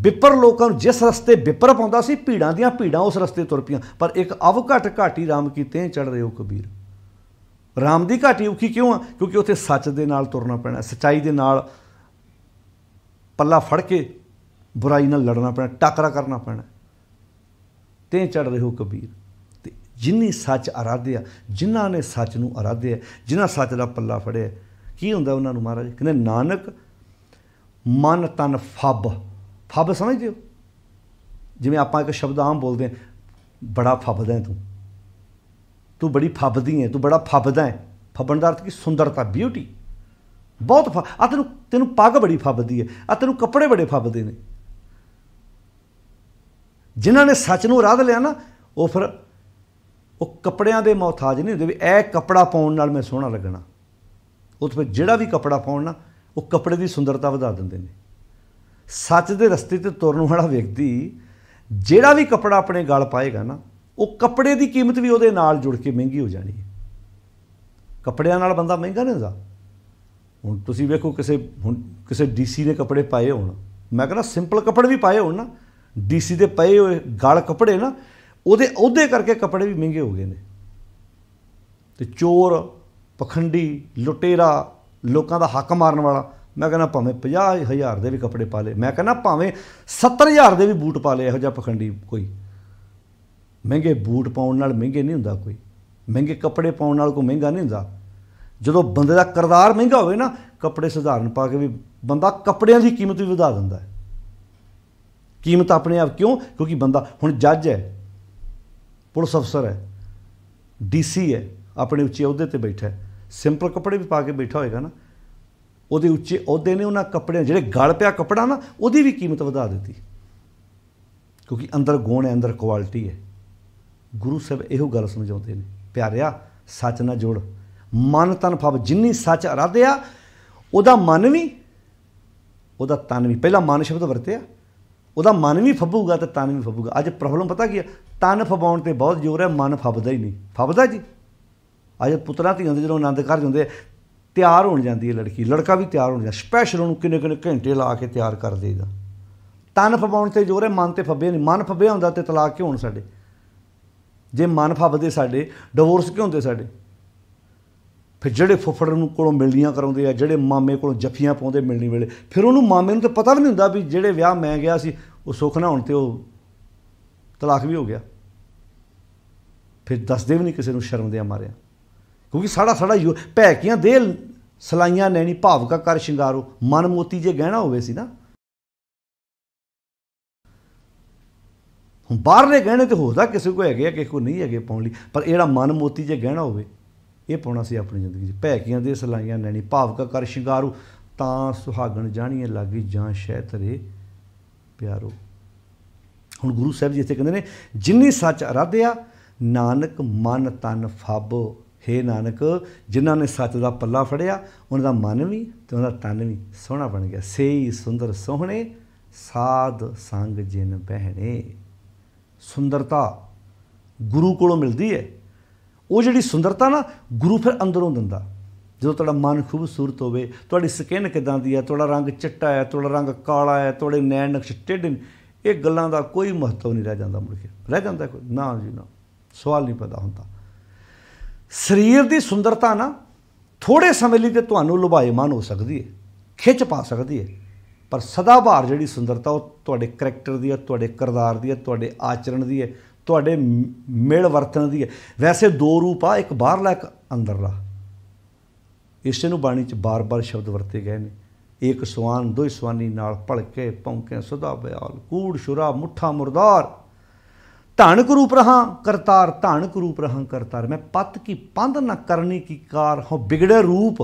ਵਿਪਰ ਲੋਕਾਂ ਨੂੰ ਜਿਸ ਰਸਤੇ ਵਿਪਰ ਪਾਉਂਦਾ ਸੀ ਭੀੜਾਂ ਦੀਆਂ ਭੀੜਾਂ ਉਸ ਰਸਤੇ ਤੁਰ ਪਈਆਂ ਪਰ ਇੱਕ ਅਵਘਟ ਘਾਟੀ ਰਾਮ ਕੀਤੇ ਚੜ ਰਹੇ ਹੋ ਕਬੀਰ ਰਾਮ ਦੀ ਘਾਟੀ ਉਖੀ ਕਿਉਂ ਆ ਕਿਉਂਕਿ ਉੱਥੇ ਸੱਚ ਦੇ ਨਾਲ ਤੁਰਨਾ ਪੈਣਾ ਸਚਾਈ ਦੇ ਨਾਲ ਪੱਲਾ ਫੜ ਕੇ ਬੁਰਾਈ ਨਾਲ ਲੜਨਾ ਪੈਣਾ ਟੱਕਰਾ ਕਰਨਾ ਪੈਣਾ ਤੇ ਚੜ ਰਹੇ ਹੋ ਕਬੀਰ ਜਿਨ੍ਹਾਂ ਸੱਚ ਅਰਾਧਿਆ ਜਿਨ੍ਹਾਂ ਨੇ ਸੱਚ ਨੂੰ ਅਰਾਧਿਆ ਜਿਨ੍ਹਾਂ ਸੱਚ ਦਾ ਪੱਲਾ ਫੜਿਆ ਕੀ ਹੁੰਦਾ ਉਹਨਾਂ ਨੂੰ ਮਹਾਰਾਜ ਕਹਿੰਦੇ ਨਾਨਕ ਮਨ ਤਨ ਫੱਬ ਫੱਬ ਸਮਝਦੇ ਹੋ ਜਿਵੇਂ ਆਪਾਂ ਇੱਕ ਸ਼ਬਦ ਆਮ ਬੋਲਦੇ ਆ ਬੜਾ ਫੱਬਦਾ ਤੂੰ ਤੂੰ ਬੜੀ ਫੱਬਦੀ ਹੈ ਤੂੰ ਬੜਾ ਫੱਬਦਾ ਹੈ ਫੱਬਣ ਦਾ ਅਰਥ ਕੀ ਸੁੰਦਰਤਾ ਬਿਊਟੀ ਬਹੁਤ ਆ ਤੈਨੂੰ ਤੈਨੂੰ ਪੱਗ ਬੜੀ ਫੱਬਦੀ ਹੈ ਆ ਤੈਨੂੰ ਕੱਪੜੇ ਬੜੇ ਫੱਬਦੇ ਨੇ ਜਿਨ੍ਹਾਂ ਨੇ ਸੱਚ ਨੂੰ ਰਾਧ ਲਿਆ ਨਾ ਉਹ ਫਿਰ ਉਹ ਕੱਪੜਿਆਂ ਦੇ ਮੌਤਾਜ ਨਹੀਂ ਹੁੰਦੇ ਵੀ ਇਹ ਕੱਪੜਾ ਪਾਉਣ ਨਾਲ ਮੈਂ ਸੋਹਣਾ ਲੱਗਣਾ ਉਸ ਵਿੱਚ ਜਿਹੜਾ ਵੀ ਕੱਪੜਾ ਪਾਉਣ ਨਾ ਉਹ ਕੱਪੜੇ ਦੀ ਸੁੰਦਰਤਾ ਵਧਾ ਦਿੰਦੇ ਨੇ ਸੱਚ ਦੇ ਰਸਤੇ ਤੇ ਤੁਰਨ ਵਾਲਾ ਵਿਅਕਤੀ ਜਿਹੜਾ ਵੀ ਕੱਪੜਾ ਆਪਣੇ ਗਲ ਪਾਏਗਾ ਨਾ ਉਹ ਕੱਪੜੇ ਦੀ ਕੀਮਤ ਵੀ ਉਹਦੇ ਨਾਲ ਜੁੜ ਕੇ ਮਹਿੰਗੀ ਹੋ ਜਾਣੀ ਹੈ ਕੱਪੜਿਆਂ ਨਾਲ ਬੰਦਾ ਮਹਿੰਗਾ ਨਹੀਂ ਹੁੰਦਾ ਹੁਣ ਤੁਸੀਂ ਵੇਖੋ ਕਿਸੇ ਹੁਣ ਕਿਸੇ ਡੀਸੀ ਦੇ ਕੱਪੜੇ ਪਾਏ ਹੋਣ ਮੈਂ ਕਹਿੰਦਾ ਸਿੰਪਲ ਕੱਪੜੇ ਵੀ ਪਾਏ ਹੋਣ ਨਾ ਡੀਸੀ ਦੇ ਪਏ ਹੋਏ ਗਲ ਕੱਪੜੇ ਨਾ ਉਹਦੇ ਉਹਦੇ ਕਰਕੇ ਕੱਪੜੇ ਵੀ ਮਹਿੰਗੇ ਹੋ ਗਏ ਨੇ ਤੇ ਚੋਰ ਪਖੰਡੀ ਲੁਟੇਰਾ ਲੋਕਾਂ ਦਾ ਹੱਕ ਮਾਰਨ ਵਾਲਾ ਮੈਂ ਕਹਿੰਦਾ ਭਾਵੇਂ 50000 ਦੇ ਵੀ ਕੱਪੜੇ ਪਾ ਲੇ ਮੈਂ ਕਹਿੰਦਾ ਭਾਵੇਂ 70000 ਦੇ ਵੀ ਬੂਟ ਪਾ ਲੇ ਇਹੋ ਜਿਹਾ ਪਖੰਡੀ ਕੋਈ ਮਹਿੰਗੇ ਬੂਟ ਪਾਉਣ ਨਾਲ ਮਹਿੰਗੇ ਨਹੀਂ ਹੁੰਦਾ ਕੋਈ ਮਹਿੰਗੇ ਕੱਪੜੇ ਪਾਉਣ ਨਾਲ ਕੋਈ ਮਹਿੰਗਾ ਨਹੀਂ ਹੁੰਦਾ ਜਦੋਂ ਬੰਦੇ ਦਾ ਕਰਦਾਰ ਮਹਿੰਗਾ ਹੋਵੇ ਨਾ ਕੱਪੜੇ ਸਧਾਰਨ ਪਾ ਕੇ ਵੀ ਬੰਦਾ ਕੱਪੜਿਆਂ ਦੀ ਕੀਮਤ ਵੀ ਵਧਾ ਦਿੰਦਾ ਹੈ ਕੀਮਤ ਆਪਣੇ ਆਪ ਕਿਉਂ ਕਿਉਂਕਿ ਬੰਦਾ ਹੁਣ ਜੱਜ ਹੈ ਪੁਲਿਸ ਅਫਸਰ ਹੈ ਡੀਸੀ ਹੈ ਆਪਣੇ ਉੱਚੇ ਅਹੁਦੇ ਤੇ ਬੈਠਾ ਹੈ ਸਿੰਪਲ ਕੱਪੜੇ ਵੀ ਪਾ ਕੇ ਬੈਠਾ ਹੋਏਗਾ ਨਾ ਉਹਦੇ ਉੱਚੇ ਅਹੁਦੇ ਨੇ ਉਹਨਾਂ ਕੱਪੜਿਆਂ ਜਿਹੜੇ ਗਲ ਪਿਆ ਕੱਪੜਾ ਨਾ ਉਹਦੀ ਵੀ ਕੀਮਤ ਵਧਾ ਦਿੱਤੀ ਕਿਉਂਕਿ ਅੰਦਰ ਗੁਣ ਹੈ ਅੰਦਰ ਕੁਆਲਿਟੀ ਹੈ ਗੁਰੂ ਸਾਹਿਬ ਇਹੋ ਗੱਲ ਸਮਝਾਉਂਦੇ ਨੇ ਪਿਆਰਿਆ ਸੱਚ ਨਾਲ ਜੋੜ ਮਨ ਤਨ ਫਬ ਜਿੰਨੀ ਸੱਚ ਅਰਾਧਿਆ ਉਹਦਾ ਮਨ ਵੀ ਉਹਦਾ ਤਨ ਵੀ ਪਹਿਲਾਂ ਮਨ ਸ਼ਬਦ ਵਰਤਿਆ ਉਹਦਾ ਮਨ ਵੀ ਫੱਬੂਗਾ ਤੇ ਤਨ ਵੀ ਫੱਬੂਗਾ ਅੱਜ ਪ੍ਰੋਬਲਮ ਪਤਾ ਕੀ ਹੈ ਤਨ ਫਬਾਉਣ ਤੇ ਬਹੁਤ ਜ਼ੋਰ ਹੈ ਮਨ ਫੱਬਦਾ ਹੀ ਨਹੀਂ ਫੱਬਦਾ ਜੀ ਅੱਜ ਪੁੱਤਰਾ ਧੀਆਂ ਦੇ ਜਦੋਂ ਆਨੰਦ ਘਰ ਜਾਂਦੇ ਤਿਆਰ ਹੋਣ ਜਾਂਦੀ ਹੈ ਲੜਕੀ ਲੜਕਾ ਵੀ ਤਿਆਰ ਹੋਣ ਜਾਂਦਾ ਸਪੈਸ਼ਲ ਉਹਨੂੰ ਕਿੰਨੇ ਕਿੰਨੇ ਘੰਟੇ ਲਾ ਕੇ ਤਿਆਰ ਕਰ ਦੇਈਦਾ ਤਨ ਫਬਾਉਣ ਤੇ ਜ਼ੋਰ ਹੈ ਮਨ ਤੇ ਫੱਬੇ ਨਹੀਂ ਮਨ ਫੱਬਿਆ ਹੁੰਦਾ ਤੇ ਤਲਾਕ ਕਿਉਂ ਹੋਣ ਸਾਡੇ ਜੇ ਮਨ ਫੱਬਦੇ ਸਾਡੇ ਡਿਵੋਰਸ ਕਿਉਂ ਹੁੰਦੇ ਸਾਡੇ ਫਿਰ ਜਿਹੜੇ ਫੁੱਫੜ ਨੂੰ ਕੋਲੋਂ ਮਿਲਣੀਆਂ ਕਰਾਉਂਦੇ ਆ ਜਿਹੜੇ ਮਾਮੇ ਕੋਲੋਂ ਜੱਫੀਆਂ ਪਾਉਂਦੇ ਮਿਲਣੀ ਵੇਲੇ ਫਿਰ ਉਹਨੂੰ ਮਾਮੇ ਨੂੰ ਤਾਂ ਪਤਾ ਵੀ ਨਹੀਂ ਹੁੰਦਾ ਵੀ ਜਿਹੜੇ ਵਿਆਹ ਮੈਂ ਗਿਆ ਸੀ ਉਹ ਸੁੱਖ ਨਾ ਹੋਣ ਤੇ ਉਹ ਤਲਾਕ ਵੀ ਹੋ ਗਿਆ ਫਿਰ ਦੱਸਦੇ ਵੀ ਨਹੀਂ ਕਿਸੇ ਨੂੰ ਸ਼ਰਮ ਦੇ ਮਾਰਿਆ ਕਿਉਂਕਿ ਸਾਡਾ ਸਾਡਾ ਭੈਕੀਆਂ ਦੇਲ ਸਲਾਈਆਂ ਲੈਣੀ ਭਾਵਕਾ ਕਰ ਸ਼ਿੰਗਾਰੋ ਮਨ ਮੋਤੀ ਜੇ ਗਹਿਣਾ ਹੋਵੇ ਸੀ ਨਾ ਹੁਣ ਬਾਹਰਲੇ ਗਹਿਣੇ ਤੇ ਹੋਦਾ ਕਿਸੇ ਕੋ ਹੈਗੇ ਆ ਕਿਸੇ ਕੋ ਨਹੀਂ ਹੈਗੇ ਪਾਉਣ ਲਈ ਪਰ ਇਹੜਾ ਮਨ ਮੋਤੀ ਜੇ ਗਹਿਣਾ ਹੋਵੇ ਇਹ ਪਾਉਣਾ ਸੀ ਆਪਣੀ ਜ਼ਿੰਦਗੀ 'ਚ ਭੈਕੀਆਂ ਦੇ ਸਲਾਈਆਂ ਲੈਣੀ ਭਾਵਕਾ ਕਰ ਸ਼ਿੰਗਾਰੂ ਤਾਂ ਸੁਹਾਗਣ ਜਾਣੀਏ ਲੱਗੀ ਜਾਂ ਸ਼ੈਤਰੇ ਪਿਆਰੋ ਹੁਣ ਗੁਰੂ ਸਾਹਿਬ ਜੀ ਇੱਥੇ ਕਹਿੰਦੇ ਨੇ ਜਿੰਨੀ ਸੱਚ ਅਰਾਧਿਆ ਨਾਨਕ ਮਨ ਤਨ ਫੱਬ ਹੇ ਨਾਨਕ ਜਿਨ੍ਹਾਂ ਨੇ ਸੱਚ ਦਾ ਪੱਲਾ ਫੜਿਆ ਉਹਨਾਂ ਦਾ ਮਨ ਵੀ ਤੇ ਉਹਨਾਂ ਦਾ ਤਨ ਵੀ ਸੋਹਣਾ ਬਣ ਗਿਆ ਸੇਈ ਸੁੰਦਰ ਸੋਹਣੇ ਸਾਧ ਸੰਗ ਜਿਨ ਬਹਿਣੇ ਸੁੰਦਰਤਾ ਗੁਰੂ ਕੋਲੋਂ ਮਿਲਦੀ ਹੈ ਉਹ ਜਿਹੜੀ ਸੁੰਦਰਤਾ ਨਾ ਗੁਰੂ ਫਿਰ ਅੰਦਰੋਂ ਦਿੰਦਾ ਜਦੋਂ ਤੁਹਾਡਾ ਮਨ ਖੂਬਸੂਰਤ ਹੋਵੇ ਤੁਹਾਡੀ ਸਕਿਨ ਕਿਦਾਂ ਦੀ ਹੈ ਤੁਹਾਡਾ ਰੰਗ ਚਿੱਟਾ ਹੈ ਤੁਹਾਡਾ ਰੰਗ ਕਾਲਾ ਹੈ ਤੁਹਾਡੇ ਨੈਣ ਨਕਸ਼ ਟੇਢੇ ਇਹ ਗੱਲਾਂ ਦਾ ਕੋਈ ਮਹੱਤਵ ਨਹੀਂ ਰਹਿ ਜਾਂਦਾ ਮੁੜ ਕੇ ਰਹਿ ਜਾਂਦਾ ਕੋਈ ਨਾ ਜੀ ਨਾ ਸਵਾਲ ਨਹੀਂ ਪੈਦਾ ਹੁੰਦਾ ਸਰੀਰ ਦੀ ਸੁੰਦਰਤਾ ਨਾ ਥੋੜੇ ਸਮੇਂ ਲਈ ਤੇ ਤੁਹਾਨੂੰ ਲੁਭਾਏਮਾਨ ਹੋ ਸਕਦੀ ਹੈ ਖਿੱਚ ਪਾ ਸਕਦੀ ਹੈ ਪਰ ਸਦਾ ਬਾਹਰ ਜਿਹੜੀ ਸੁੰਦਰਤਾ ਉਹ ਤੁਹਾਡੇ ਕੈਰੈਕਟਰ ਦੀ ਹੈ ਤੁਹਾਡੇ ਕਿਰਦਾਰ ਦੀ ਹੈ ਤੁਹਾਡੇ ਆਚਰਣ ਦੀ ਹੈ ਤੁਹਾਡੇ ਮਿਲ ਵਰਤਣ ਦੀ ਹੈ ਵੈਸੇ ਦੋ ਰੂਪ ਆ ਇੱਕ ਬਾਹਰਲਾ ਇੱਕ ਅੰਦਰਲਾ ਇਸੇ ਨੂੰ ਬਾਣੀ ਚ ਬਾਰ-ਬਾਰ ਸ਼ਬਦ ਵਰਤੇ ਗਏ ਨੇ ਏਕ ਸਵਾਨ ਦੋ ਸਵਾਨੀ ਨਾਲ ਭਲਕੇ ਪੌਂਕੇ ਸਦਾ ਬਿਆਲ ਕੂੜ ਸ਼ੁਰਾ ਮੁੱਠਾ ਮੁਰਦਾਰ ਧਾਨਕ ਰੂਪ ਰਹਾ ਕਰਤਾਰ ਧਾਨਕ ਰੂਪ ਰਹਾ ਕਰਤਾਰ ਮੈਂ ਪਤ ਕੀ ਪੰਧ ਨਾ ਕਰਨੀ ਕੀ ਕਾਰ ਹਾਂ ਵਿਗੜੇ ਰੂਪ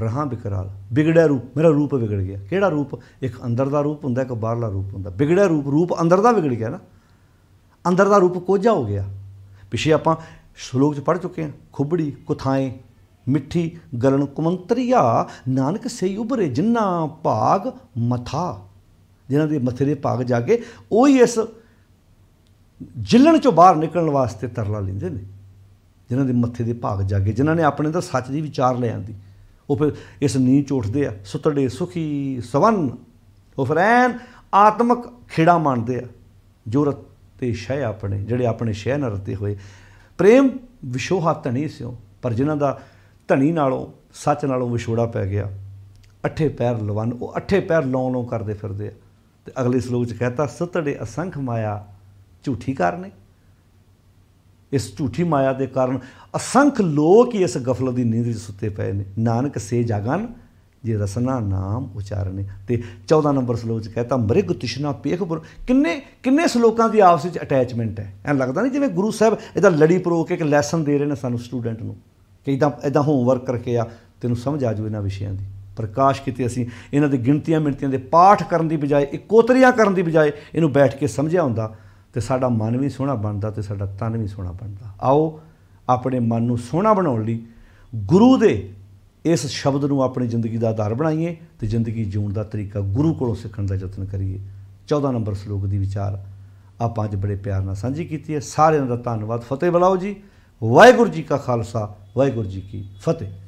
ਰਹਾ ਬਿਕਰਾਲ ਵਿਗੜੇ ਰੂਪ ਮੇਰਾ ਰੂਪ ਵਿਗੜ ਗਿਆ ਕਿਹੜਾ ਰੂਪ ਇੱਕ ਅੰਦਰ ਦਾ ਰੂਪ ਹੁੰਦਾ ਇੱਕ ਬਾਹਰਲਾ ਰੂਪ ਹੁੰਦਾ ਵਿਗੜੇ ਰੂਪ ਰੂਪ ਅੰਦਰ ਦਾ ਵਿਗੜ ਗਿਆ ਨਾ ਅੰਦਰ ਦਾ ਰੂਪ ਕੋਝਾ ਹੋ ਗਿਆ ਪਿਛੇ ਆਪਾਂ ਸ਼ਲੋਕ ਚ ਪੜ ਚੁੱਕੇ ਹਾਂ ਖੁਬੜੀ ਕੁਥਾਏ ਮਿੱਠੀ ਗਲਣ ਕੁਮੰਤਰੀਆ ਨਾਨਕ ਸਈ ਉਭਰੇ ਜਿੰਨਾ ਭਾਗ ਮਥਾ ਜਿਨ੍ਹਾਂ ਦੇ ਮਥੇ ਦੇ ਭਾਗ ਜਾ ਕੇ ਉਹ ਹੀ ਇਸ ਜਿਲਣ ਚੋਂ ਬਾਹਰ ਨਿਕਲਣ ਵਾਸਤੇ ਤਰਲਾ ਲੈਂਦੇ ਨੇ ਜਿਨ੍ਹਾਂ ਦੇ ਮੱਥੇ ਦੇ ਭਾਗ ਜਾ ਕੇ ਜਿਨ੍ਹਾਂ ਨੇ ਆਪਣੇ ਅੰਦਰ ਸੱਚ ਦੀ ਵਿਚਾਰ ਲੈ ਆਂਦੀ ਉਹ ਫਿਰ ਇਸ ਨੀਂ ਉੱਠਦੇ ਆ ਸੁਤੜੇ ਸੁਖੀ ਸਵਨ ਉਹ ਫਿਰ ਐਨ ਆਤਮਕ ਖੇੜਾ ਮੰਨਦੇ ਆ ਜੋ ਤੇ ਸ਼ੈ ਆਪਣੇ ਜਿਹੜੇ ਆਪਣੇ ਸ਼ੈ ਨਾਲ ਰਤੇ ਹੋਏ ਪ੍ਰੇਮ ਵਿਸ਼ੋਹਾ ਧਣੀ ਸਿਓ ਪਰ ਜਿਨ੍ਹਾਂ ਦਾ ਧਣੀ ਨਾਲੋਂ ਸੱਚ ਨਾਲੋਂ ਵਿਛੋੜਾ ਪੈ ਗਿਆ ਅੱਠੇ ਪੈਰ ਲਵਨ ਉਹ ਅੱਠੇ ਪੈਰ ਲੌਂ ਲੌਂ ਕਰਦੇ ਫਿਰਦੇ ਆ ਤੇ ਅਗਲੇ ਸ਼ਲੋਕ ਚ ਕਹਤਾ ਸਤੜੇ ਅਸੰਖ ਮਾਇਆ ਝੂਠੀ ਕਰਨੇ ਇਸ ਝੂਠੀ ਮਾਇਆ ਦੇ ਕਾਰਨ ਅਸੰਖ ਲੋਕ ਹੀ ਇਸ ਗਫਲਤ ਦੀ ਨੀਂਦ ਵਿੱਚ ਸੁੱਤੇ ਪਏ ਨੇ ਨਾਨਕ ਸੇ ਜਾਗਨ ਜੇ ਰਸਨਾ ਨਾਮ ਉਚਾਰਨੇ ਤੇ 14 ਨੰਬਰ ਸ਼ਲੋਕ ਚ ਕਹਤਾ ਮ੍ਰਿਗ ਤਿਸ਼ਨਾ ਪੇਖਪੁਰ ਕਿੰਨੇ ਕਿੰਨੇ ਸ਼ਲੋਕਾਂ ਦੀ ਆਪਸ ਵਿੱਚ ਅਟੈਚਮੈਂਟ ਹੈ ਐ ਲੱਗਦਾ ਨਹੀਂ ਜਿਵੇਂ ਗੁਰੂ ਸਾਹਿਬ ਇਹਦਾ ਲੜੀ ਪਰੋ ਕੇ ਇੱਕ ਲੈਸਨ ਦੇ ਰਹੇ ਨੇ ਸਾਨੂੰ ਸਟੂਡੈਂਟ ਨੂੰ ਕਿ ਇਦਾਂ ਇਦਾਂ ਹੋਮਵਰਕ ਕਰਕੇ ਆ ਤੈਨੂੰ ਸਮਝ ਆ ਜਾਵੇ ਇਹਨਾਂ ਵਿਸ਼ਿਆਂ ਦੀ ਪ੍ਰਕਾਸ਼ ਕੀਤੇ ਅਸੀਂ ਇਹਨਾਂ ਦੀ ਗਿਣਤੀਆਂ ਮਿੰਟੀਆਂ ਦੇ ਪਾਠ ਕਰਨ ਦੀ ਬਜਾਏ ਇਕੋਤਰੀਆਂ ਕਰਨ ਦੀ ਬਜਾਏ ਇਹਨੂੰ ਬੈਠ ਕੇ ਸਮਝਿਆ ਹੁੰਦਾ ਤੇ ਸਾਡਾ ਮਨ ਵੀ ਸੋਹਣਾ ਬਣਦਾ ਤੇ ਸਾਡਾ ਤਨ ਵੀ ਸੋਹਣਾ ਬਣਦਾ ਆਓ ਆਪਣੇ ਮਨ ਨੂੰ ਸੋਹਣਾ ਬਣਾਉਣ ਲਈ ਗੁਰੂ ਦੇ ਇਸ ਸ਼ਬਦ ਨੂੰ ਆਪਣੀ ਜ਼ਿੰਦਗੀ ਦਾ ਆਧਾਰ ਬਣਾਈਏ ਤੇ ਜ਼ਿੰਦਗੀ ਜਿਉਣ ਦਾ ਤਰੀਕਾ ਗੁਰੂ ਕੋਲੋਂ ਸਿੱਖਣ ਦਾ ਯਤਨ ਕਰੀਏ 14 ਨੰਬਰ ਸ਼ਲੋਕ ਦੀ ਵਿਚਾਰ ਆਪਾਂ ਅੱਜ ਬੜੇ ਪਿਆਰ ਨਾਲ ਸਾਂਝੀ ਕੀਤੀ ਹੈ ਸਾਰਿਆਂ ਦਾ ਧੰਨਵਾਦ ਫਤਿਹ ਬੁਲਾਓ ਜੀ ਵਾਹਿਗੁਰੂ ਜੀ ਕਾ ਖਾਲਸਾ ਵਾਹਿਗੁਰੂ ਜੀ ਕੀ ਫਤਿਹ